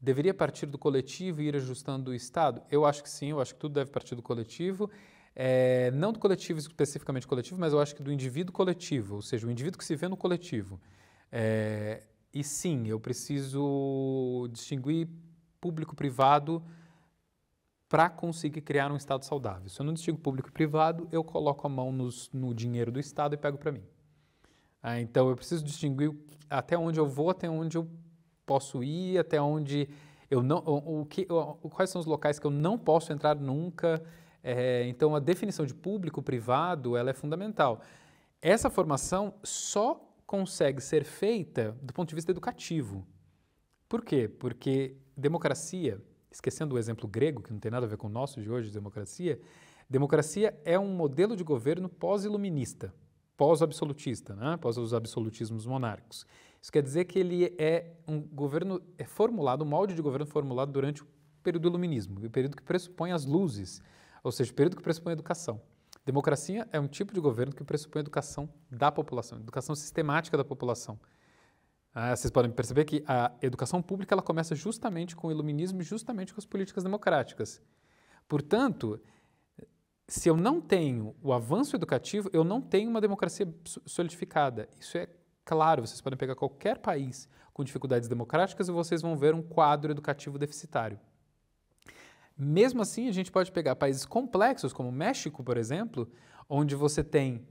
Deveria partir do coletivo e ir ajustando o Estado? Eu acho que sim, eu acho que tudo deve partir do coletivo. É, não do coletivo especificamente coletivo, mas eu acho que do indivíduo coletivo, ou seja, o indivíduo que se vê no coletivo. É, e sim, eu preciso distinguir público-privado para conseguir criar um Estado saudável. Se eu não distingo público e privado, eu coloco a mão nos, no dinheiro do Estado e pego para mim. Ah, então eu preciso distinguir até onde eu vou, até onde eu posso ir, até onde eu não, o, o que, o, quais são os locais que eu não posso entrar nunca. É, então a definição de público privado ela é fundamental. Essa formação só consegue ser feita do ponto de vista educativo. Por quê? Porque democracia esquecendo o exemplo grego, que não tem nada a ver com o nosso de hoje, democracia, democracia é um modelo de governo pós-iluminista, pós-absolutista, né? pós os absolutismos monárquicos. Isso quer dizer que ele é um governo é formulado, um molde de governo formulado durante o período do iluminismo, o período que pressupõe as luzes, ou seja, o período que pressupõe a educação. Democracia é um tipo de governo que pressupõe a educação da população, educação sistemática da população, ah, vocês podem perceber que a educação pública ela começa justamente com o iluminismo e justamente com as políticas democráticas. Portanto, se eu não tenho o avanço educativo, eu não tenho uma democracia solidificada. Isso é claro, vocês podem pegar qualquer país com dificuldades democráticas e vocês vão ver um quadro educativo deficitário. Mesmo assim, a gente pode pegar países complexos, como o México, por exemplo, onde você tem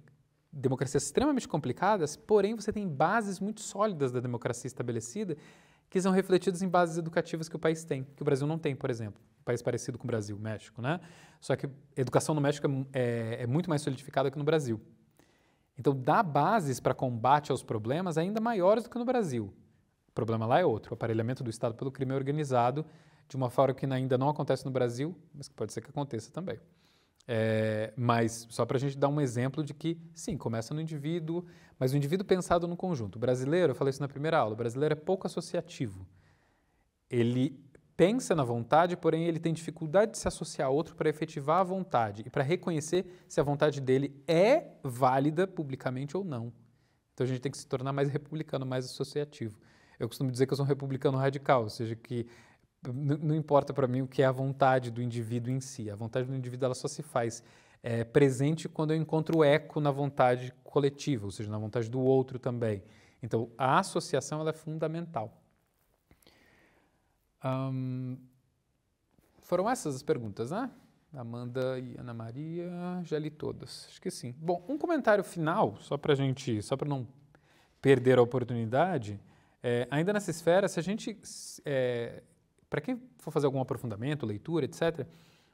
democracias extremamente complicadas, porém você tem bases muito sólidas da democracia estabelecida que são refletidas em bases educativas que o país tem, que o Brasil não tem, por exemplo. Um país parecido com o Brasil, México, né? Só que a educação no México é, é, é muito mais solidificada que no Brasil. Então dá bases para combate aos problemas é ainda maiores do que no Brasil. O problema lá é outro, o aparelhamento do Estado pelo crime é organizado, de uma forma que ainda não acontece no Brasil, mas que pode ser que aconteça também. É, mas só para a gente dar um exemplo de que, sim, começa no indivíduo, mas o indivíduo pensado no conjunto. O brasileiro, eu falei isso na primeira aula, o brasileiro é pouco associativo. Ele pensa na vontade, porém ele tem dificuldade de se associar a outro para efetivar a vontade e para reconhecer se a vontade dele é válida publicamente ou não. Então a gente tem que se tornar mais republicano, mais associativo. Eu costumo dizer que eu sou um republicano radical, ou seja, que não importa para mim o que é a vontade do indivíduo em si. A vontade do indivíduo ela só se faz é, presente quando eu encontro eco na vontade coletiva, ou seja, na vontade do outro também. Então, a associação ela é fundamental. foram essas as perguntas, né? Amanda e Ana Maria, já li todas. Acho que sim. Bom, um comentário final, só para gente, só para não perder a oportunidade. É, ainda nessa esfera, se a gente é, para quem for fazer algum aprofundamento, leitura, etc.,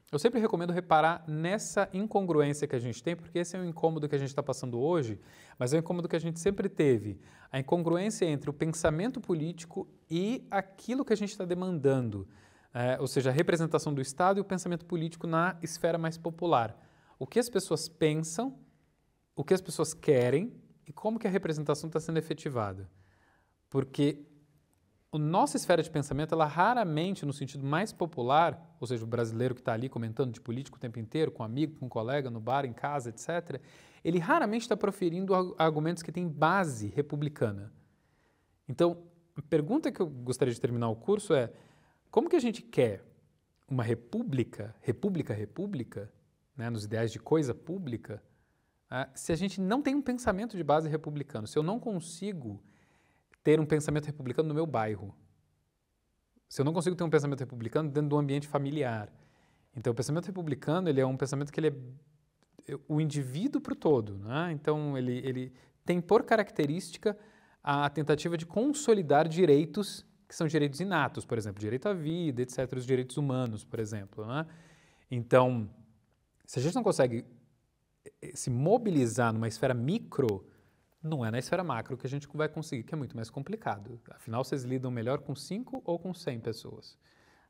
eu sempre recomendo reparar nessa incongruência que a gente tem, porque esse é um incômodo que a gente está passando hoje, mas é um incômodo que a gente sempre teve. A incongruência entre o pensamento político e aquilo que a gente está demandando. É, ou seja, a representação do Estado e o pensamento político na esfera mais popular. O que as pessoas pensam, o que as pessoas querem e como que a representação está sendo efetivada. Porque a nossa esfera de pensamento, ela raramente, no sentido mais popular, ou seja, o brasileiro que está ali comentando de político o tempo inteiro, com amigo, com um colega, no bar, em casa, etc., ele raramente está proferindo argumentos que têm base republicana. Então, a pergunta que eu gostaria de terminar o curso é: como que a gente quer uma república, república, república, né, nos ideais de coisa pública, ah, se a gente não tem um pensamento de base republicano, se eu não consigo ter um pensamento republicano no meu bairro. Se eu não consigo ter um pensamento republicano dentro do ambiente familiar. Então, o pensamento republicano ele é um pensamento que ele é o indivíduo para o todo. Né? Então, ele, ele tem por característica a tentativa de consolidar direitos que são direitos inatos, por exemplo, direito à vida, etc., os direitos humanos, por exemplo. Né? Então, se a gente não consegue eh, se mobilizar numa esfera micro, não é na esfera macro que a gente vai conseguir, que é muito mais complicado. Afinal, vocês lidam melhor com 5 ou com 100 pessoas.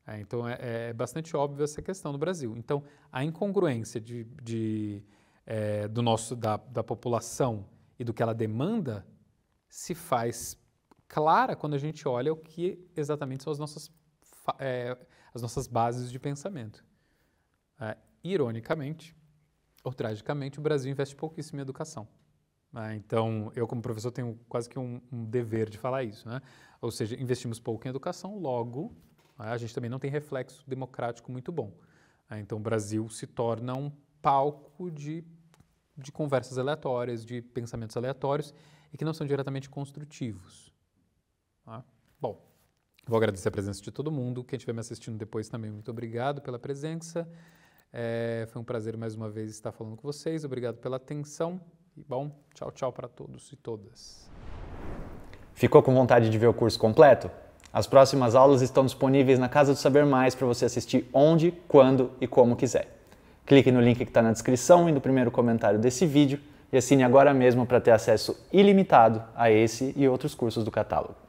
É, então, é, é, é, bastante óbvio essa questão no Brasil. Então, a incongruência de, de é, do nosso, da, da população e do que ela demanda se faz clara quando a gente olha o que exatamente são as nossas, é, as nossas bases de pensamento. É, ironicamente, ou tragicamente, o Brasil investe pouquíssimo em educação. Ah, então, eu como professor tenho quase que um, um, dever de falar isso, né? Ou seja, investimos pouco em educação, logo ah, a gente também não tem reflexo democrático muito bom. Ah, então, o Brasil se torna um palco de, de conversas aleatórias, de pensamentos aleatórios e que não são diretamente construtivos. bom, vou agradecer a presença de todo mundo. Quem estiver me assistindo depois também, muito obrigado pela presença. É, foi um prazer mais uma vez estar falando com vocês. Obrigado pela atenção. E bom, tchau, tchau para todos e todas. Ficou com vontade de ver o curso completo? As próximas aulas estão disponíveis na Casa do Saber Mais para você assistir onde, quando e como quiser. Clique no link que está na descrição e no primeiro comentário desse vídeo e assine agora mesmo para ter acesso ilimitado a esse e outros cursos do catálogo.